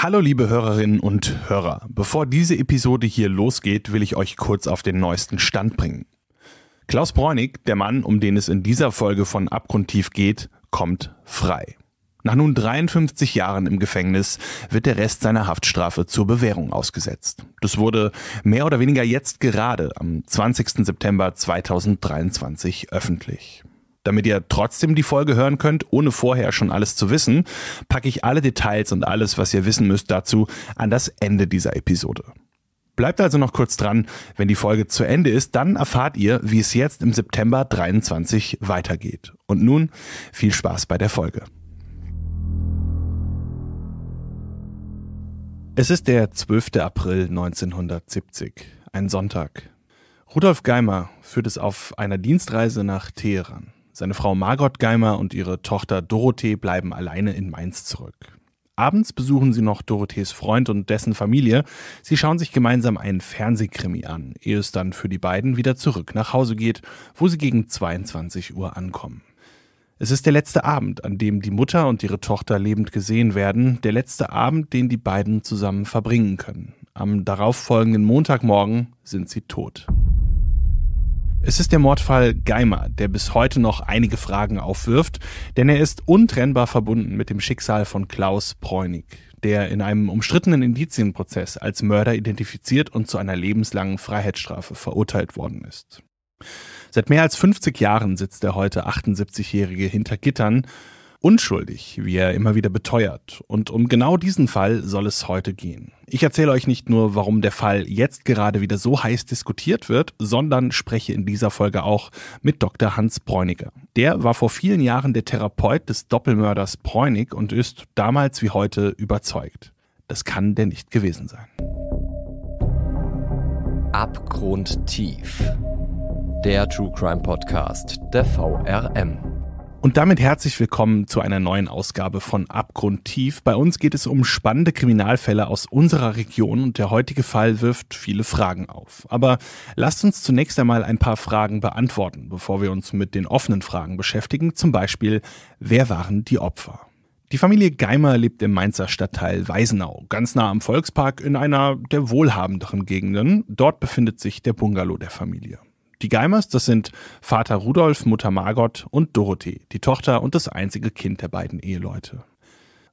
Hallo liebe Hörerinnen und Hörer, bevor diese Episode hier losgeht, will ich euch kurz auf den neuesten Stand bringen. Klaus Bräunig, der Mann, um den es in dieser Folge von Abgrundtief geht, kommt frei. Nach nun 53 Jahren im Gefängnis wird der Rest seiner Haftstrafe zur Bewährung ausgesetzt. Das wurde mehr oder weniger jetzt gerade am 20. September 2023 öffentlich. Damit ihr trotzdem die Folge hören könnt, ohne vorher schon alles zu wissen, packe ich alle Details und alles, was ihr wissen müsst dazu, an das Ende dieser Episode. Bleibt also noch kurz dran, wenn die Folge zu Ende ist, dann erfahrt ihr, wie es jetzt im September 23 weitergeht. Und nun viel Spaß bei der Folge. Es ist der 12. April 1970, ein Sonntag. Rudolf Geimer führt es auf einer Dienstreise nach Teheran. Seine Frau Margot Geimer und ihre Tochter Dorothee bleiben alleine in Mainz zurück. Abends besuchen sie noch Dorothees Freund und dessen Familie. Sie schauen sich gemeinsam einen Fernsehkrimi an, ehe es dann für die beiden wieder zurück nach Hause geht, wo sie gegen 22 Uhr ankommen. Es ist der letzte Abend, an dem die Mutter und ihre Tochter lebend gesehen werden, der letzte Abend, den die beiden zusammen verbringen können. Am darauffolgenden Montagmorgen sind sie tot. Es ist der Mordfall Geimer, der bis heute noch einige Fragen aufwirft, denn er ist untrennbar verbunden mit dem Schicksal von Klaus Preunig, der in einem umstrittenen Indizienprozess als Mörder identifiziert und zu einer lebenslangen Freiheitsstrafe verurteilt worden ist. Seit mehr als 50 Jahren sitzt der heute 78-Jährige hinter Gittern unschuldig, wie er immer wieder beteuert. Und um genau diesen Fall soll es heute gehen. Ich erzähle euch nicht nur, warum der Fall jetzt gerade wieder so heiß diskutiert wird, sondern spreche in dieser Folge auch mit Dr. Hans Bräuniger. Der war vor vielen Jahren der Therapeut des Doppelmörders Bräunig und ist damals wie heute überzeugt. Das kann der nicht gewesen sein. Abgrundtief. Der True Crime Podcast der VRM. Und damit herzlich willkommen zu einer neuen Ausgabe von Abgrundtief. Bei uns geht es um spannende Kriminalfälle aus unserer Region und der heutige Fall wirft viele Fragen auf. Aber lasst uns zunächst einmal ein paar Fragen beantworten, bevor wir uns mit den offenen Fragen beschäftigen. Zum Beispiel, wer waren die Opfer? Die Familie Geimer lebt im Mainzer Stadtteil Weisenau, ganz nah am Volkspark in einer der wohlhabenderen Gegenden. Dort befindet sich der Bungalow der Familie. Die Geimers, das sind Vater Rudolf, Mutter Margot und Dorothee, die Tochter und das einzige Kind der beiden Eheleute.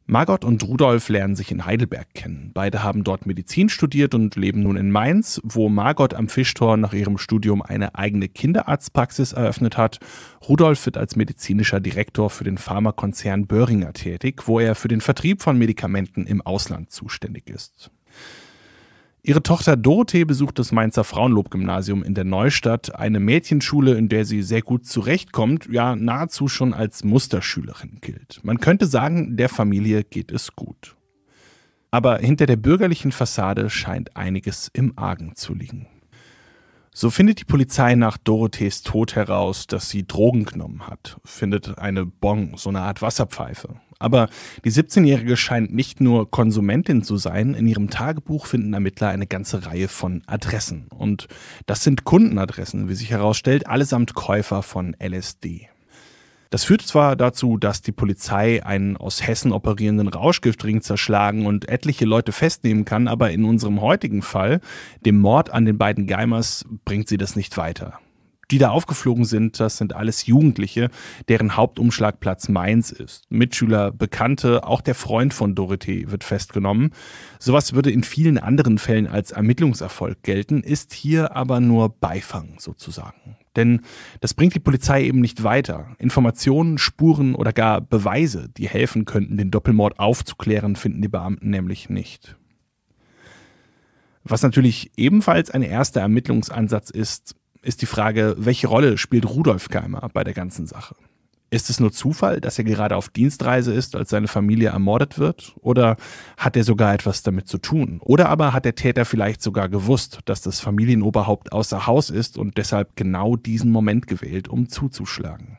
Margot und Rudolf lernen sich in Heidelberg kennen. Beide haben dort Medizin studiert und leben nun in Mainz, wo Margot am Fischtor nach ihrem Studium eine eigene Kinderarztpraxis eröffnet hat. Rudolf wird als medizinischer Direktor für den Pharmakonzern Böhringer tätig, wo er für den Vertrieb von Medikamenten im Ausland zuständig ist. Ihre Tochter Dorothee besucht das Mainzer Frauenlobgymnasium in der Neustadt, eine Mädchenschule, in der sie sehr gut zurechtkommt, ja nahezu schon als Musterschülerin gilt. Man könnte sagen, der Familie geht es gut. Aber hinter der bürgerlichen Fassade scheint einiges im Argen zu liegen. So findet die Polizei nach Dorothees Tod heraus, dass sie Drogen genommen hat, findet eine Bong, so eine Art Wasserpfeife. Aber die 17-Jährige scheint nicht nur Konsumentin zu sein, in ihrem Tagebuch finden Ermittler eine ganze Reihe von Adressen. Und das sind Kundenadressen, wie sich herausstellt, allesamt Käufer von LSD. Das führt zwar dazu, dass die Polizei einen aus Hessen operierenden Rauschgiftring zerschlagen und etliche Leute festnehmen kann, aber in unserem heutigen Fall, dem Mord an den beiden Geimers, bringt sie das nicht weiter die da aufgeflogen sind, das sind alles Jugendliche, deren Hauptumschlagplatz Mainz ist. Mitschüler, Bekannte, auch der Freund von Dorothee wird festgenommen. Sowas würde in vielen anderen Fällen als Ermittlungserfolg gelten, ist hier aber nur Beifang sozusagen. Denn das bringt die Polizei eben nicht weiter. Informationen, Spuren oder gar Beweise, die helfen könnten, den Doppelmord aufzuklären, finden die Beamten nämlich nicht. Was natürlich ebenfalls ein erster Ermittlungsansatz ist, ist die Frage, welche Rolle spielt Rudolf Keimer bei der ganzen Sache? Ist es nur Zufall, dass er gerade auf Dienstreise ist, als seine Familie ermordet wird? Oder hat er sogar etwas damit zu tun? Oder aber hat der Täter vielleicht sogar gewusst, dass das Familienoberhaupt außer Haus ist und deshalb genau diesen Moment gewählt, um zuzuschlagen?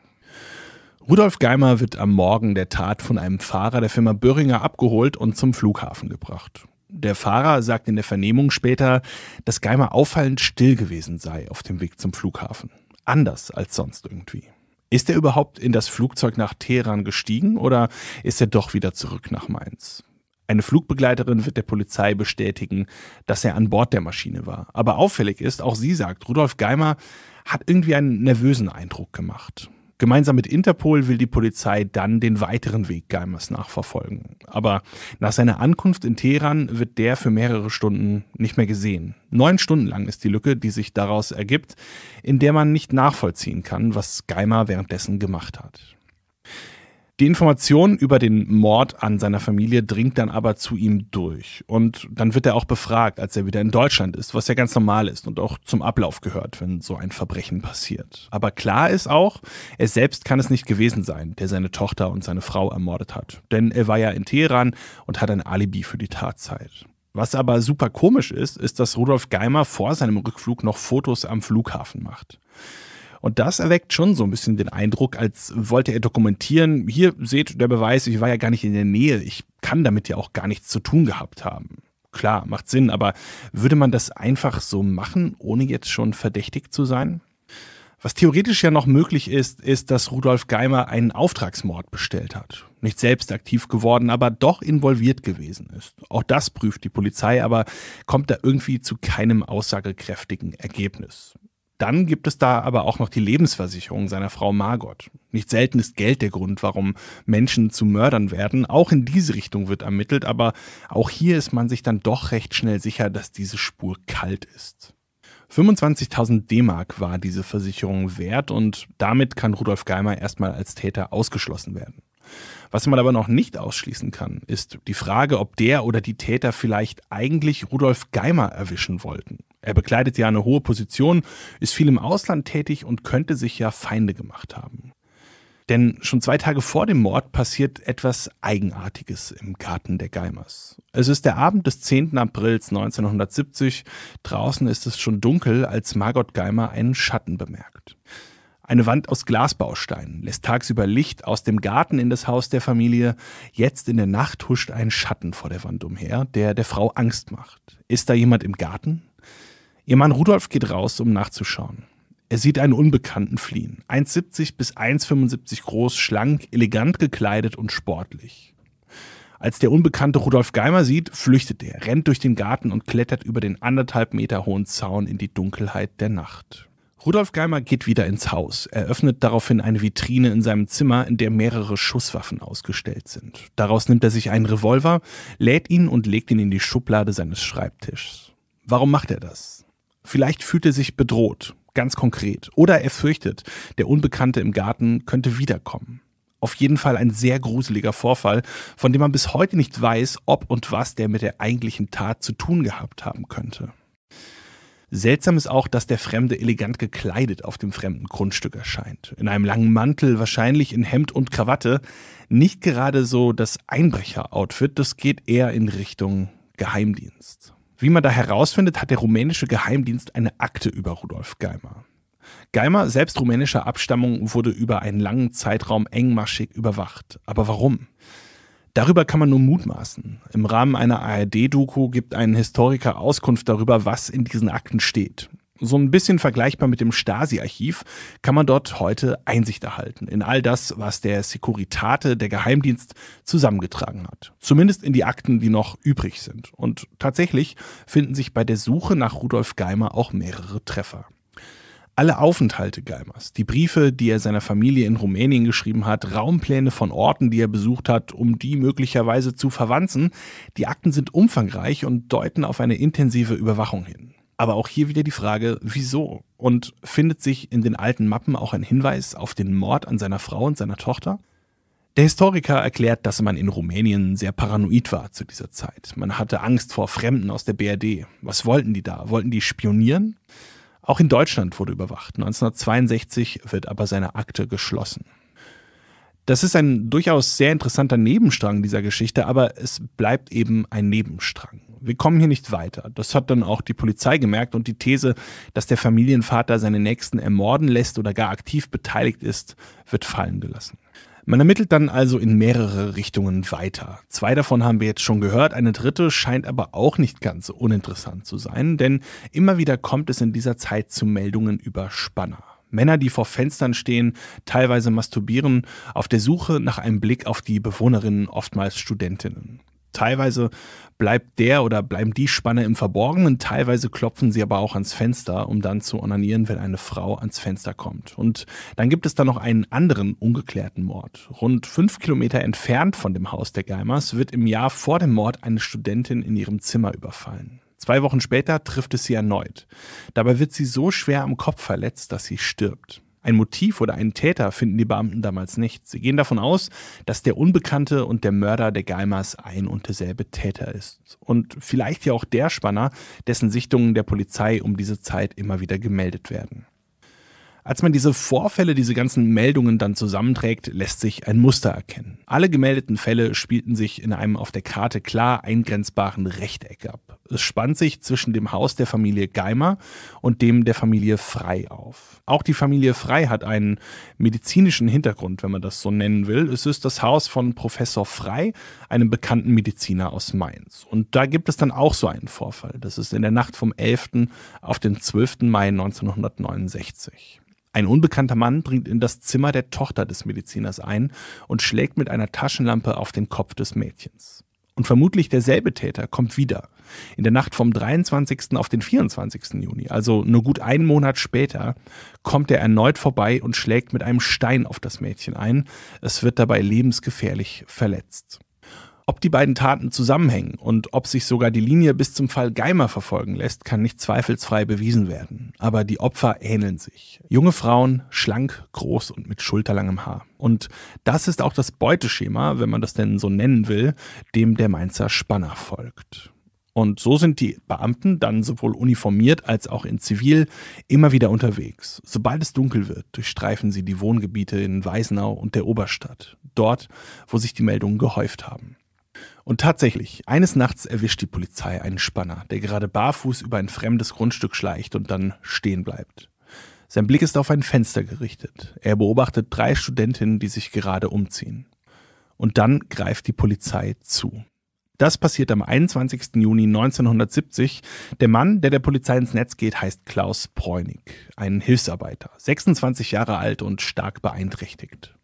Rudolf Geimer wird am Morgen der Tat von einem Fahrer der Firma Böhringer abgeholt und zum Flughafen gebracht. Der Fahrer sagt in der Vernehmung später, dass Geimer auffallend still gewesen sei auf dem Weg zum Flughafen. Anders als sonst irgendwie. Ist er überhaupt in das Flugzeug nach Teheran gestiegen oder ist er doch wieder zurück nach Mainz? Eine Flugbegleiterin wird der Polizei bestätigen, dass er an Bord der Maschine war. Aber auffällig ist, auch sie sagt, Rudolf Geimer hat irgendwie einen nervösen Eindruck gemacht. Gemeinsam mit Interpol will die Polizei dann den weiteren Weg Geimers nachverfolgen. Aber nach seiner Ankunft in Teheran wird der für mehrere Stunden nicht mehr gesehen. Neun Stunden lang ist die Lücke, die sich daraus ergibt, in der man nicht nachvollziehen kann, was Geimer währenddessen gemacht hat. Die Information über den Mord an seiner Familie dringt dann aber zu ihm durch. Und dann wird er auch befragt, als er wieder in Deutschland ist, was ja ganz normal ist und auch zum Ablauf gehört, wenn so ein Verbrechen passiert. Aber klar ist auch, er selbst kann es nicht gewesen sein, der seine Tochter und seine Frau ermordet hat. Denn er war ja in Teheran und hat ein Alibi für die Tatzeit. Was aber super komisch ist, ist, dass Rudolf Geimer vor seinem Rückflug noch Fotos am Flughafen macht. Und das erweckt schon so ein bisschen den Eindruck, als wollte er dokumentieren, hier seht der Beweis, ich war ja gar nicht in der Nähe, ich kann damit ja auch gar nichts zu tun gehabt haben. Klar, macht Sinn, aber würde man das einfach so machen, ohne jetzt schon verdächtig zu sein? Was theoretisch ja noch möglich ist, ist, dass Rudolf Geimer einen Auftragsmord bestellt hat. Nicht selbst aktiv geworden, aber doch involviert gewesen ist. Auch das prüft die Polizei, aber kommt da irgendwie zu keinem aussagekräftigen Ergebnis. Dann gibt es da aber auch noch die Lebensversicherung seiner Frau Margot. Nicht selten ist Geld der Grund, warum Menschen zu Mördern werden. Auch in diese Richtung wird ermittelt, aber auch hier ist man sich dann doch recht schnell sicher, dass diese Spur kalt ist. 25.000 D-Mark war diese Versicherung wert und damit kann Rudolf Geimer erstmal als Täter ausgeschlossen werden. Was man aber noch nicht ausschließen kann, ist die Frage, ob der oder die Täter vielleicht eigentlich Rudolf Geimer erwischen wollten. Er bekleidet ja eine hohe Position, ist viel im Ausland tätig und könnte sich ja Feinde gemacht haben. Denn schon zwei Tage vor dem Mord passiert etwas Eigenartiges im Garten der Geimers. Es ist der Abend des 10. April 1970. Draußen ist es schon dunkel, als Margot Geimer einen Schatten bemerkt. Eine Wand aus Glasbausteinen lässt tagsüber Licht aus dem Garten in das Haus der Familie. Jetzt in der Nacht huscht ein Schatten vor der Wand umher, der der Frau Angst macht. Ist da jemand im Garten? Ihr Mann Rudolf geht raus, um nachzuschauen. Er sieht einen Unbekannten fliehen. 1,70 bis 1,75 groß, schlank, elegant gekleidet und sportlich. Als der unbekannte Rudolf Geimer sieht, flüchtet er, rennt durch den Garten und klettert über den anderthalb Meter hohen Zaun in die Dunkelheit der Nacht. Rudolf Geimer geht wieder ins Haus. Er öffnet daraufhin eine Vitrine in seinem Zimmer, in der mehrere Schusswaffen ausgestellt sind. Daraus nimmt er sich einen Revolver, lädt ihn und legt ihn in die Schublade seines Schreibtischs. Warum macht er das? Vielleicht fühlt er sich bedroht, ganz konkret. Oder er fürchtet, der Unbekannte im Garten könnte wiederkommen. Auf jeden Fall ein sehr gruseliger Vorfall, von dem man bis heute nicht weiß, ob und was der mit der eigentlichen Tat zu tun gehabt haben könnte. Seltsam ist auch, dass der Fremde elegant gekleidet auf dem fremden Grundstück erscheint. In einem langen Mantel, wahrscheinlich in Hemd und Krawatte. Nicht gerade so das Einbrecher-Outfit, das geht eher in Richtung Geheimdienst. Wie man da herausfindet, hat der rumänische Geheimdienst eine Akte über Rudolf Geimer. Geimer, selbst rumänischer Abstammung, wurde über einen langen Zeitraum engmaschig überwacht. Aber warum? Darüber kann man nur mutmaßen. Im Rahmen einer ARD-Doku gibt ein Historiker Auskunft darüber, was in diesen Akten steht. So ein bisschen vergleichbar mit dem Stasi-Archiv kann man dort heute Einsicht erhalten in all das, was der Securitate, der Geheimdienst zusammengetragen hat. Zumindest in die Akten, die noch übrig sind. Und tatsächlich finden sich bei der Suche nach Rudolf Geimer auch mehrere Treffer alle Aufenthalte Geimers, die Briefe, die er seiner Familie in Rumänien geschrieben hat, Raumpläne von Orten, die er besucht hat, um die möglicherweise zu verwanzen, die Akten sind umfangreich und deuten auf eine intensive Überwachung hin. Aber auch hier wieder die Frage, wieso? Und findet sich in den alten Mappen auch ein Hinweis auf den Mord an seiner Frau und seiner Tochter? Der Historiker erklärt, dass man in Rumänien sehr paranoid war zu dieser Zeit. Man hatte Angst vor Fremden aus der BRD. Was wollten die da? Wollten die spionieren? Auch in Deutschland wurde überwacht. 1962 wird aber seine Akte geschlossen. Das ist ein durchaus sehr interessanter Nebenstrang dieser Geschichte, aber es bleibt eben ein Nebenstrang. Wir kommen hier nicht weiter. Das hat dann auch die Polizei gemerkt und die These, dass der Familienvater seine Nächsten ermorden lässt oder gar aktiv beteiligt ist, wird fallen gelassen. Man ermittelt dann also in mehrere Richtungen weiter. Zwei davon haben wir jetzt schon gehört, eine dritte scheint aber auch nicht ganz so uninteressant zu sein, denn immer wieder kommt es in dieser Zeit zu Meldungen über Spanner. Männer, die vor Fenstern stehen, teilweise masturbieren, auf der Suche nach einem Blick auf die Bewohnerinnen, oftmals Studentinnen. Teilweise bleibt der oder bleiben die Spanne im Verborgenen, teilweise klopfen sie aber auch ans Fenster, um dann zu onanieren, wenn eine Frau ans Fenster kommt. Und dann gibt es da noch einen anderen ungeklärten Mord. Rund fünf Kilometer entfernt von dem Haus der Geimers wird im Jahr vor dem Mord eine Studentin in ihrem Zimmer überfallen. Zwei Wochen später trifft es sie erneut. Dabei wird sie so schwer am Kopf verletzt, dass sie stirbt. Ein Motiv oder einen Täter finden die Beamten damals nicht. Sie gehen davon aus, dass der Unbekannte und der Mörder der Geimers ein und derselbe Täter ist. Und vielleicht ja auch der Spanner, dessen Sichtungen der Polizei um diese Zeit immer wieder gemeldet werden. Als man diese Vorfälle, diese ganzen Meldungen dann zusammenträgt, lässt sich ein Muster erkennen. Alle gemeldeten Fälle spielten sich in einem auf der Karte klar eingrenzbaren Rechteck ab. Es spannt sich zwischen dem Haus der Familie Geimer und dem der Familie Frei auf. Auch die Familie Frei hat einen medizinischen Hintergrund, wenn man das so nennen will. Es ist das Haus von Professor Frei, einem bekannten Mediziner aus Mainz. Und da gibt es dann auch so einen Vorfall. Das ist in der Nacht vom 11. auf den 12. Mai 1969. Ein unbekannter Mann dringt in das Zimmer der Tochter des Mediziners ein und schlägt mit einer Taschenlampe auf den Kopf des Mädchens. Und vermutlich derselbe Täter kommt wieder. In der Nacht vom 23. auf den 24. Juni, also nur gut einen Monat später, kommt er erneut vorbei und schlägt mit einem Stein auf das Mädchen ein. Es wird dabei lebensgefährlich verletzt. Ob die beiden Taten zusammenhängen und ob sich sogar die Linie bis zum Fall Geimer verfolgen lässt, kann nicht zweifelsfrei bewiesen werden. Aber die Opfer ähneln sich. Junge Frauen, schlank, groß und mit schulterlangem Haar. Und das ist auch das Beuteschema, wenn man das denn so nennen will, dem der Mainzer Spanner folgt. Und so sind die Beamten dann sowohl uniformiert als auch in Zivil immer wieder unterwegs. Sobald es dunkel wird, durchstreifen sie die Wohngebiete in Weisenau und der Oberstadt, dort, wo sich die Meldungen gehäuft haben. Und tatsächlich, eines Nachts erwischt die Polizei einen Spanner, der gerade barfuß über ein fremdes Grundstück schleicht und dann stehen bleibt. Sein Blick ist auf ein Fenster gerichtet. Er beobachtet drei Studentinnen, die sich gerade umziehen. Und dann greift die Polizei zu. Das passiert am 21. Juni 1970. Der Mann, der der Polizei ins Netz geht, heißt Klaus Preunig, ein Hilfsarbeiter, 26 Jahre alt und stark beeinträchtigt.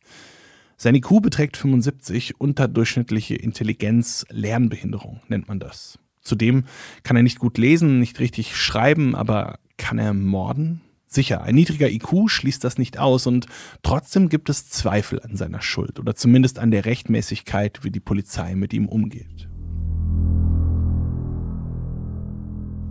Sein IQ beträgt 75, unterdurchschnittliche Intelligenz, Lernbehinderung nennt man das. Zudem kann er nicht gut lesen, nicht richtig schreiben, aber kann er morden? Sicher, ein niedriger IQ schließt das nicht aus und trotzdem gibt es Zweifel an seiner Schuld oder zumindest an der Rechtmäßigkeit, wie die Polizei mit ihm umgeht.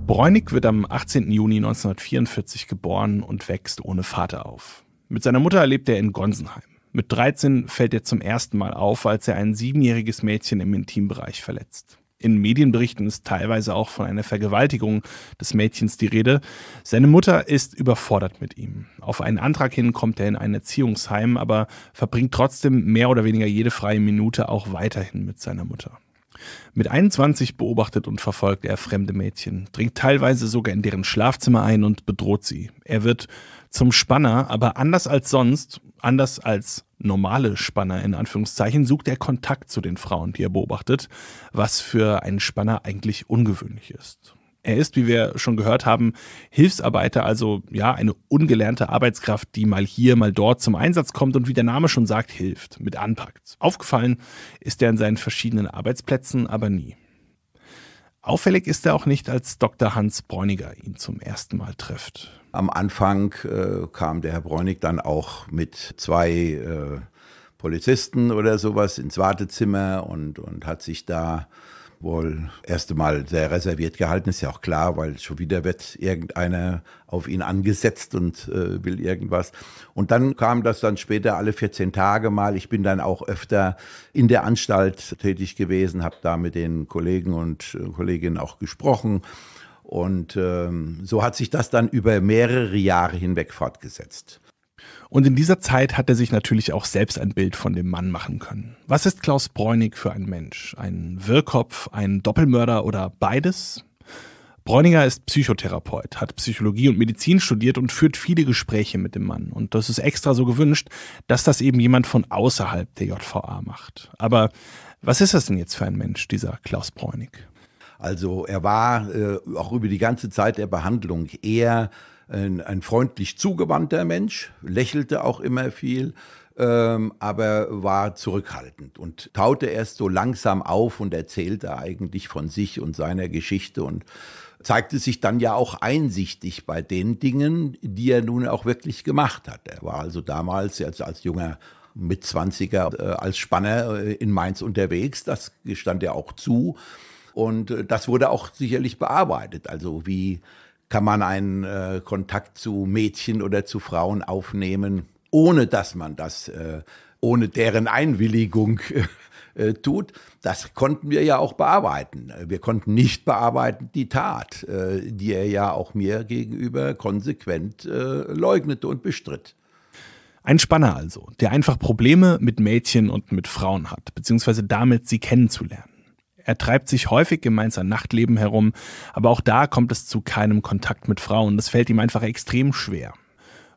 Bräunig wird am 18. Juni 1944 geboren und wächst ohne Vater auf. Mit seiner Mutter lebt er in Gonsenheim. Mit 13 fällt er zum ersten Mal auf, als er ein siebenjähriges Mädchen im Intimbereich verletzt. In Medienberichten ist teilweise auch von einer Vergewaltigung des Mädchens die Rede. Seine Mutter ist überfordert mit ihm. Auf einen Antrag hin kommt er in ein Erziehungsheim, aber verbringt trotzdem mehr oder weniger jede freie Minute auch weiterhin mit seiner Mutter. Mit 21 beobachtet und verfolgt er fremde Mädchen, dringt teilweise sogar in deren Schlafzimmer ein und bedroht sie. Er wird zum Spanner, aber anders als sonst Anders als normale Spanner in Anführungszeichen sucht er Kontakt zu den Frauen, die er beobachtet, was für einen Spanner eigentlich ungewöhnlich ist. Er ist, wie wir schon gehört haben, Hilfsarbeiter, also ja, eine ungelernte Arbeitskraft, die mal hier, mal dort zum Einsatz kommt und wie der Name schon sagt, hilft, mit anpackt. Aufgefallen ist er an seinen verschiedenen Arbeitsplätzen aber nie. Auffällig ist er auch nicht, als Dr. Hans Bräuniger ihn zum ersten Mal trifft. Am Anfang äh, kam der Herr Bräunig dann auch mit zwei äh, Polizisten oder sowas ins Wartezimmer und, und hat sich da wohl erst einmal sehr reserviert gehalten, ist ja auch klar, weil schon wieder wird irgendeiner auf ihn angesetzt und äh, will irgendwas. Und dann kam das dann später alle 14 Tage mal. Ich bin dann auch öfter in der Anstalt tätig gewesen, habe da mit den Kollegen und äh, Kolleginnen auch gesprochen, und ähm, so hat sich das dann über mehrere Jahre hinweg fortgesetzt. Und in dieser Zeit hat er sich natürlich auch selbst ein Bild von dem Mann machen können. Was ist Klaus Bräunig für ein Mensch? Ein Wirrkopf, ein Doppelmörder oder beides? Bräuniger ist Psychotherapeut, hat Psychologie und Medizin studiert und führt viele Gespräche mit dem Mann. Und das ist extra so gewünscht, dass das eben jemand von außerhalb der JVA macht. Aber was ist das denn jetzt für ein Mensch, dieser Klaus Bräunig? Also er war äh, auch über die ganze Zeit der Behandlung eher ein, ein freundlich zugewandter Mensch, lächelte auch immer viel, ähm, aber war zurückhaltend und taute erst so langsam auf und erzählte eigentlich von sich und seiner Geschichte und zeigte sich dann ja auch einsichtig bei den Dingen, die er nun auch wirklich gemacht hat. Er war also damals als, als junger mit äh, als Spanner äh, in Mainz unterwegs, das gestand er auch zu und äh, das wurde auch sicherlich bearbeitet. Also wie kann man einen äh, Kontakt zu Mädchen oder zu Frauen aufnehmen, ohne dass man das, äh, ohne deren Einwilligung äh, tut. Das konnten wir ja auch bearbeiten. Wir konnten nicht bearbeiten die Tat, äh, die er ja auch mir gegenüber konsequent äh, leugnete und bestritt. Ein Spanner also, der einfach Probleme mit Mädchen und mit Frauen hat, beziehungsweise damit sie kennenzulernen. Er treibt sich häufig im Mainzer Nachtleben herum, aber auch da kommt es zu keinem Kontakt mit Frauen. Das fällt ihm einfach extrem schwer.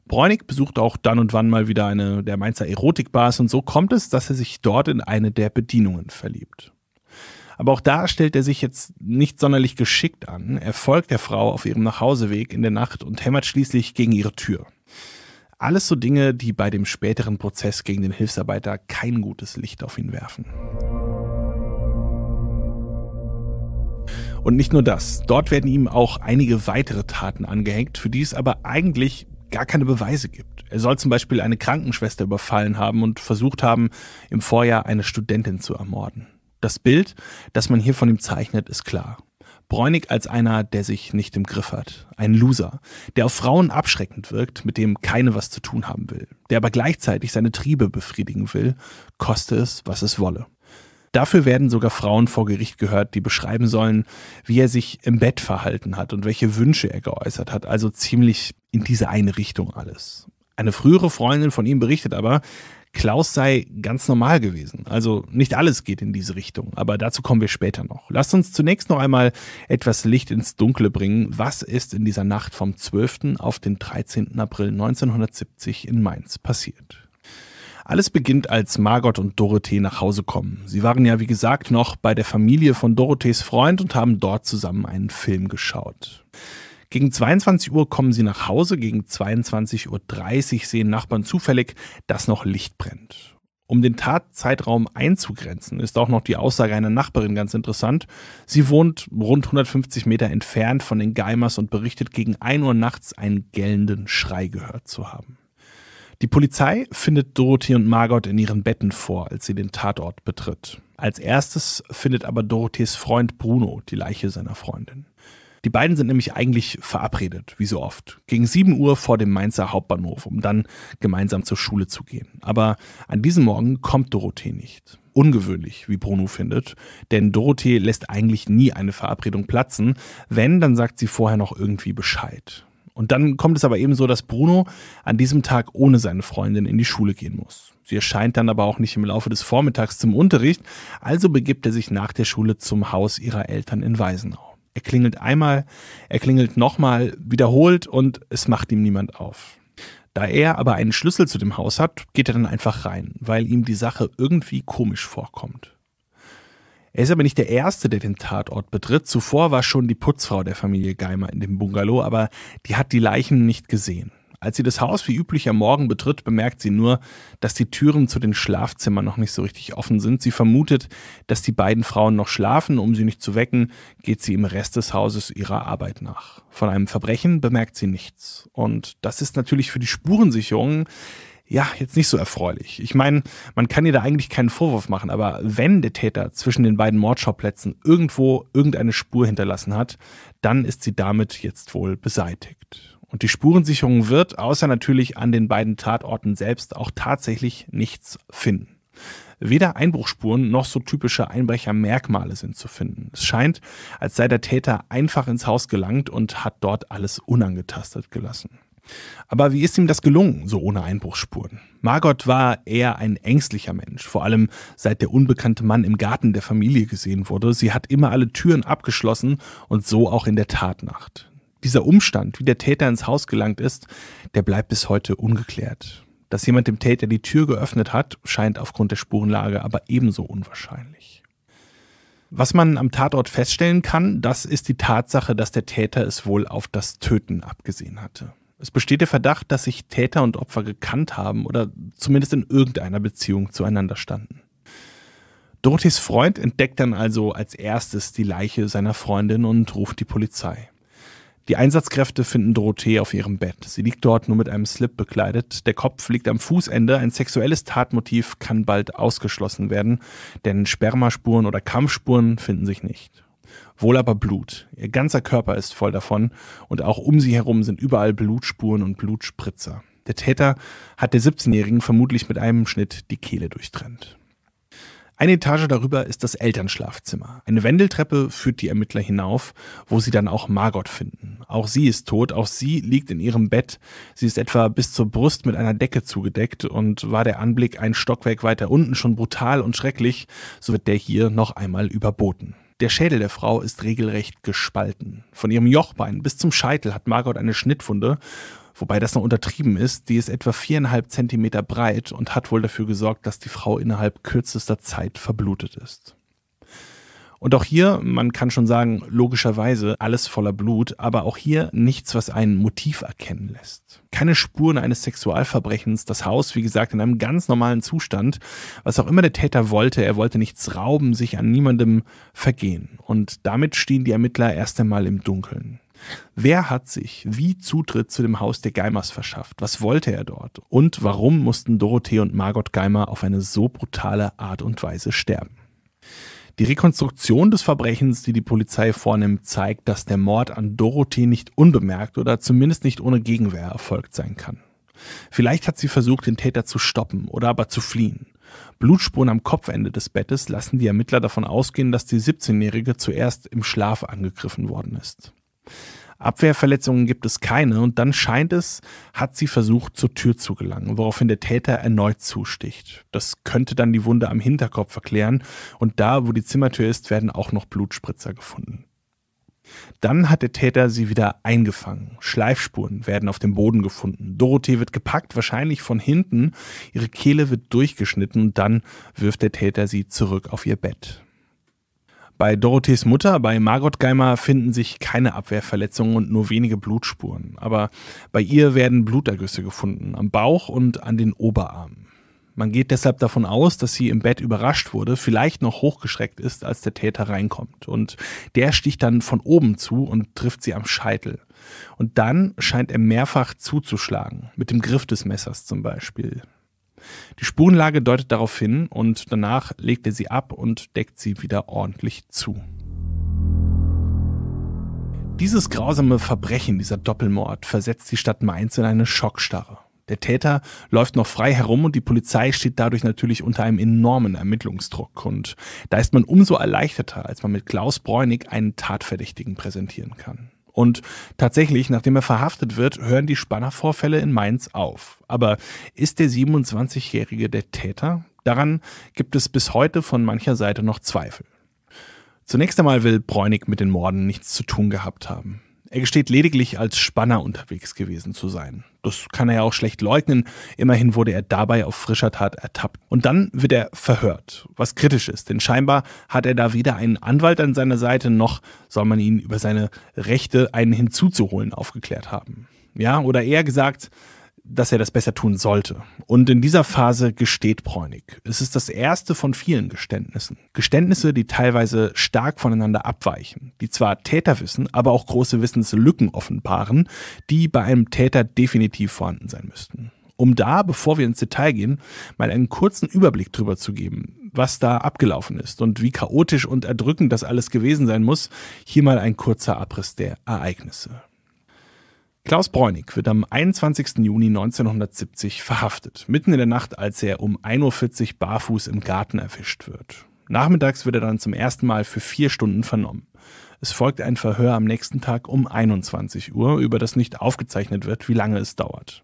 Bräunig besucht auch dann und wann mal wieder eine der Mainzer Erotikbars und so kommt es, dass er sich dort in eine der Bedienungen verliebt. Aber auch da stellt er sich jetzt nicht sonderlich geschickt an. Er folgt der Frau auf ihrem Nachhauseweg in der Nacht und hämmert schließlich gegen ihre Tür. Alles so Dinge, die bei dem späteren Prozess gegen den Hilfsarbeiter kein gutes Licht auf ihn werfen. Und nicht nur das, dort werden ihm auch einige weitere Taten angehängt, für die es aber eigentlich gar keine Beweise gibt. Er soll zum Beispiel eine Krankenschwester überfallen haben und versucht haben, im Vorjahr eine Studentin zu ermorden. Das Bild, das man hier von ihm zeichnet, ist klar. Bräunig als einer, der sich nicht im Griff hat. Ein Loser, der auf Frauen abschreckend wirkt, mit dem keine was zu tun haben will, der aber gleichzeitig seine Triebe befriedigen will, koste es, was es wolle. Dafür werden sogar Frauen vor Gericht gehört, die beschreiben sollen, wie er sich im Bett verhalten hat und welche Wünsche er geäußert hat. Also ziemlich in diese eine Richtung alles. Eine frühere Freundin von ihm berichtet aber, Klaus sei ganz normal gewesen. Also nicht alles geht in diese Richtung, aber dazu kommen wir später noch. Lasst uns zunächst noch einmal etwas Licht ins Dunkle bringen. Was ist in dieser Nacht vom 12. auf den 13. April 1970 in Mainz passiert? Alles beginnt, als Margot und Dorothee nach Hause kommen. Sie waren ja, wie gesagt, noch bei der Familie von Dorothees Freund und haben dort zusammen einen Film geschaut. Gegen 22 Uhr kommen sie nach Hause, gegen 22.30 Uhr sehen Nachbarn zufällig, dass noch Licht brennt. Um den Tatzeitraum einzugrenzen, ist auch noch die Aussage einer Nachbarin ganz interessant. Sie wohnt rund 150 Meter entfernt von den Geimers und berichtet gegen 1 Uhr nachts einen gellenden Schrei gehört zu haben. Die Polizei findet Dorothee und Margot in ihren Betten vor, als sie den Tatort betritt. Als erstes findet aber Dorothees Freund Bruno die Leiche seiner Freundin. Die beiden sind nämlich eigentlich verabredet, wie so oft, gegen 7 Uhr vor dem Mainzer Hauptbahnhof, um dann gemeinsam zur Schule zu gehen. Aber an diesem Morgen kommt Dorothee nicht. Ungewöhnlich, wie Bruno findet, denn Dorothee lässt eigentlich nie eine Verabredung platzen. Wenn, dann sagt sie vorher noch irgendwie Bescheid. Und dann kommt es aber eben so, dass Bruno an diesem Tag ohne seine Freundin in die Schule gehen muss. Sie erscheint dann aber auch nicht im Laufe des Vormittags zum Unterricht, also begibt er sich nach der Schule zum Haus ihrer Eltern in Weisenau. Er klingelt einmal, er klingelt nochmal, wiederholt und es macht ihm niemand auf. Da er aber einen Schlüssel zu dem Haus hat, geht er dann einfach rein, weil ihm die Sache irgendwie komisch vorkommt. Er ist aber nicht der Erste, der den Tatort betritt. Zuvor war schon die Putzfrau der Familie Geimer in dem Bungalow, aber die hat die Leichen nicht gesehen. Als sie das Haus wie üblich am Morgen betritt, bemerkt sie nur, dass die Türen zu den Schlafzimmern noch nicht so richtig offen sind. Sie vermutet, dass die beiden Frauen noch schlafen. Um sie nicht zu wecken, geht sie im Rest des Hauses ihrer Arbeit nach. Von einem Verbrechen bemerkt sie nichts. Und das ist natürlich für die Spurensicherung ja, jetzt nicht so erfreulich. Ich meine, man kann ihr da eigentlich keinen Vorwurf machen, aber wenn der Täter zwischen den beiden Mordschauplätzen irgendwo irgendeine Spur hinterlassen hat, dann ist sie damit jetzt wohl beseitigt. Und die Spurensicherung wird, außer natürlich an den beiden Tatorten selbst, auch tatsächlich nichts finden. Weder Einbruchspuren noch so typische Einbrechermerkmale sind zu finden. Es scheint, als sei der Täter einfach ins Haus gelangt und hat dort alles unangetastet gelassen. Aber wie ist ihm das gelungen, so ohne Einbruchsspuren? Margot war eher ein ängstlicher Mensch, vor allem seit der unbekannte Mann im Garten der Familie gesehen wurde. Sie hat immer alle Türen abgeschlossen und so auch in der Tatnacht. Dieser Umstand, wie der Täter ins Haus gelangt ist, der bleibt bis heute ungeklärt. Dass jemand dem Täter die Tür geöffnet hat, scheint aufgrund der Spurenlage aber ebenso unwahrscheinlich. Was man am Tatort feststellen kann, das ist die Tatsache, dass der Täter es wohl auf das Töten abgesehen hatte. Es besteht der Verdacht, dass sich Täter und Opfer gekannt haben oder zumindest in irgendeiner Beziehung zueinander standen. Dorothys Freund entdeckt dann also als erstes die Leiche seiner Freundin und ruft die Polizei. Die Einsatzkräfte finden Dorothee auf ihrem Bett. Sie liegt dort nur mit einem Slip bekleidet. Der Kopf liegt am Fußende. Ein sexuelles Tatmotiv kann bald ausgeschlossen werden, denn Spermaspuren oder Kampfspuren finden sich nicht wohl aber Blut. Ihr ganzer Körper ist voll davon und auch um sie herum sind überall Blutspuren und Blutspritzer. Der Täter hat der 17-Jährigen vermutlich mit einem Schnitt die Kehle durchtrennt. Eine Etage darüber ist das Elternschlafzimmer. Eine Wendeltreppe führt die Ermittler hinauf, wo sie dann auch Margot finden. Auch sie ist tot, auch sie liegt in ihrem Bett. Sie ist etwa bis zur Brust mit einer Decke zugedeckt und war der Anblick ein Stockwerk weiter unten schon brutal und schrecklich, so wird der hier noch einmal überboten. Der Schädel der Frau ist regelrecht gespalten. Von ihrem Jochbein bis zum Scheitel hat Margot eine Schnittwunde, wobei das noch untertrieben ist. Die ist etwa viereinhalb Zentimeter breit und hat wohl dafür gesorgt, dass die Frau innerhalb kürzester Zeit verblutet ist. Und auch hier, man kann schon sagen, logischerweise alles voller Blut, aber auch hier nichts, was ein Motiv erkennen lässt. Keine Spuren eines Sexualverbrechens, das Haus, wie gesagt, in einem ganz normalen Zustand. Was auch immer der Täter wollte, er wollte nichts rauben, sich an niemandem vergehen. Und damit stehen die Ermittler erst einmal im Dunkeln. Wer hat sich wie Zutritt zu dem Haus der Geimers verschafft? Was wollte er dort? Und warum mussten Dorothee und Margot Geimer auf eine so brutale Art und Weise sterben? Die Rekonstruktion des Verbrechens, die die Polizei vornimmt, zeigt, dass der Mord an Dorothee nicht unbemerkt oder zumindest nicht ohne Gegenwehr erfolgt sein kann. Vielleicht hat sie versucht, den Täter zu stoppen oder aber zu fliehen. Blutspuren am Kopfende des Bettes lassen die Ermittler davon ausgehen, dass die 17-Jährige zuerst im Schlaf angegriffen worden ist. Abwehrverletzungen gibt es keine und dann scheint es, hat sie versucht, zur Tür zu gelangen, woraufhin der Täter erneut zusticht. Das könnte dann die Wunde am Hinterkopf erklären und da, wo die Zimmertür ist, werden auch noch Blutspritzer gefunden. Dann hat der Täter sie wieder eingefangen. Schleifspuren werden auf dem Boden gefunden. Dorothee wird gepackt, wahrscheinlich von hinten. Ihre Kehle wird durchgeschnitten und dann wirft der Täter sie zurück auf ihr Bett. Bei Dorothees Mutter, bei Margot Geimer, finden sich keine Abwehrverletzungen und nur wenige Blutspuren. Aber bei ihr werden Blutergüsse gefunden, am Bauch und an den Oberarmen. Man geht deshalb davon aus, dass sie im Bett überrascht wurde, vielleicht noch hochgeschreckt ist, als der Täter reinkommt. Und der sticht dann von oben zu und trifft sie am Scheitel. Und dann scheint er mehrfach zuzuschlagen, mit dem Griff des Messers zum Beispiel. Die Spurenlage deutet darauf hin und danach legt er sie ab und deckt sie wieder ordentlich zu. Dieses grausame Verbrechen, dieser Doppelmord, versetzt die Stadt Mainz in eine Schockstarre. Der Täter läuft noch frei herum und die Polizei steht dadurch natürlich unter einem enormen Ermittlungsdruck. Und da ist man umso erleichterter, als man mit Klaus Bräunig einen Tatverdächtigen präsentieren kann. Und tatsächlich, nachdem er verhaftet wird, hören die Spannervorfälle in Mainz auf. Aber ist der 27-Jährige der Täter? Daran gibt es bis heute von mancher Seite noch Zweifel. Zunächst einmal will Bräunig mit den Morden nichts zu tun gehabt haben. Er gesteht lediglich als Spanner unterwegs gewesen zu sein. Das kann er ja auch schlecht leugnen. Immerhin wurde er dabei auf frischer Tat ertappt. Und dann wird er verhört, was kritisch ist, denn scheinbar hat er da weder einen Anwalt an seiner Seite, noch soll man ihn über seine Rechte, einen hinzuzuholen, aufgeklärt haben. Ja, oder eher gesagt, dass er das besser tun sollte. Und in dieser Phase gesteht Bräunig. Es ist das erste von vielen Geständnissen. Geständnisse, die teilweise stark voneinander abweichen, die zwar Täter wissen, aber auch große Wissenslücken offenbaren, die bei einem Täter definitiv vorhanden sein müssten. Um da, bevor wir ins Detail gehen, mal einen kurzen Überblick drüber zu geben, was da abgelaufen ist und wie chaotisch und erdrückend das alles gewesen sein muss, hier mal ein kurzer Abriss der Ereignisse. Klaus Bräunig wird am 21. Juni 1970 verhaftet, mitten in der Nacht, als er um 1.40 Uhr barfuß im Garten erwischt wird. Nachmittags wird er dann zum ersten Mal für vier Stunden vernommen. Es folgt ein Verhör am nächsten Tag um 21 Uhr, über das nicht aufgezeichnet wird, wie lange es dauert.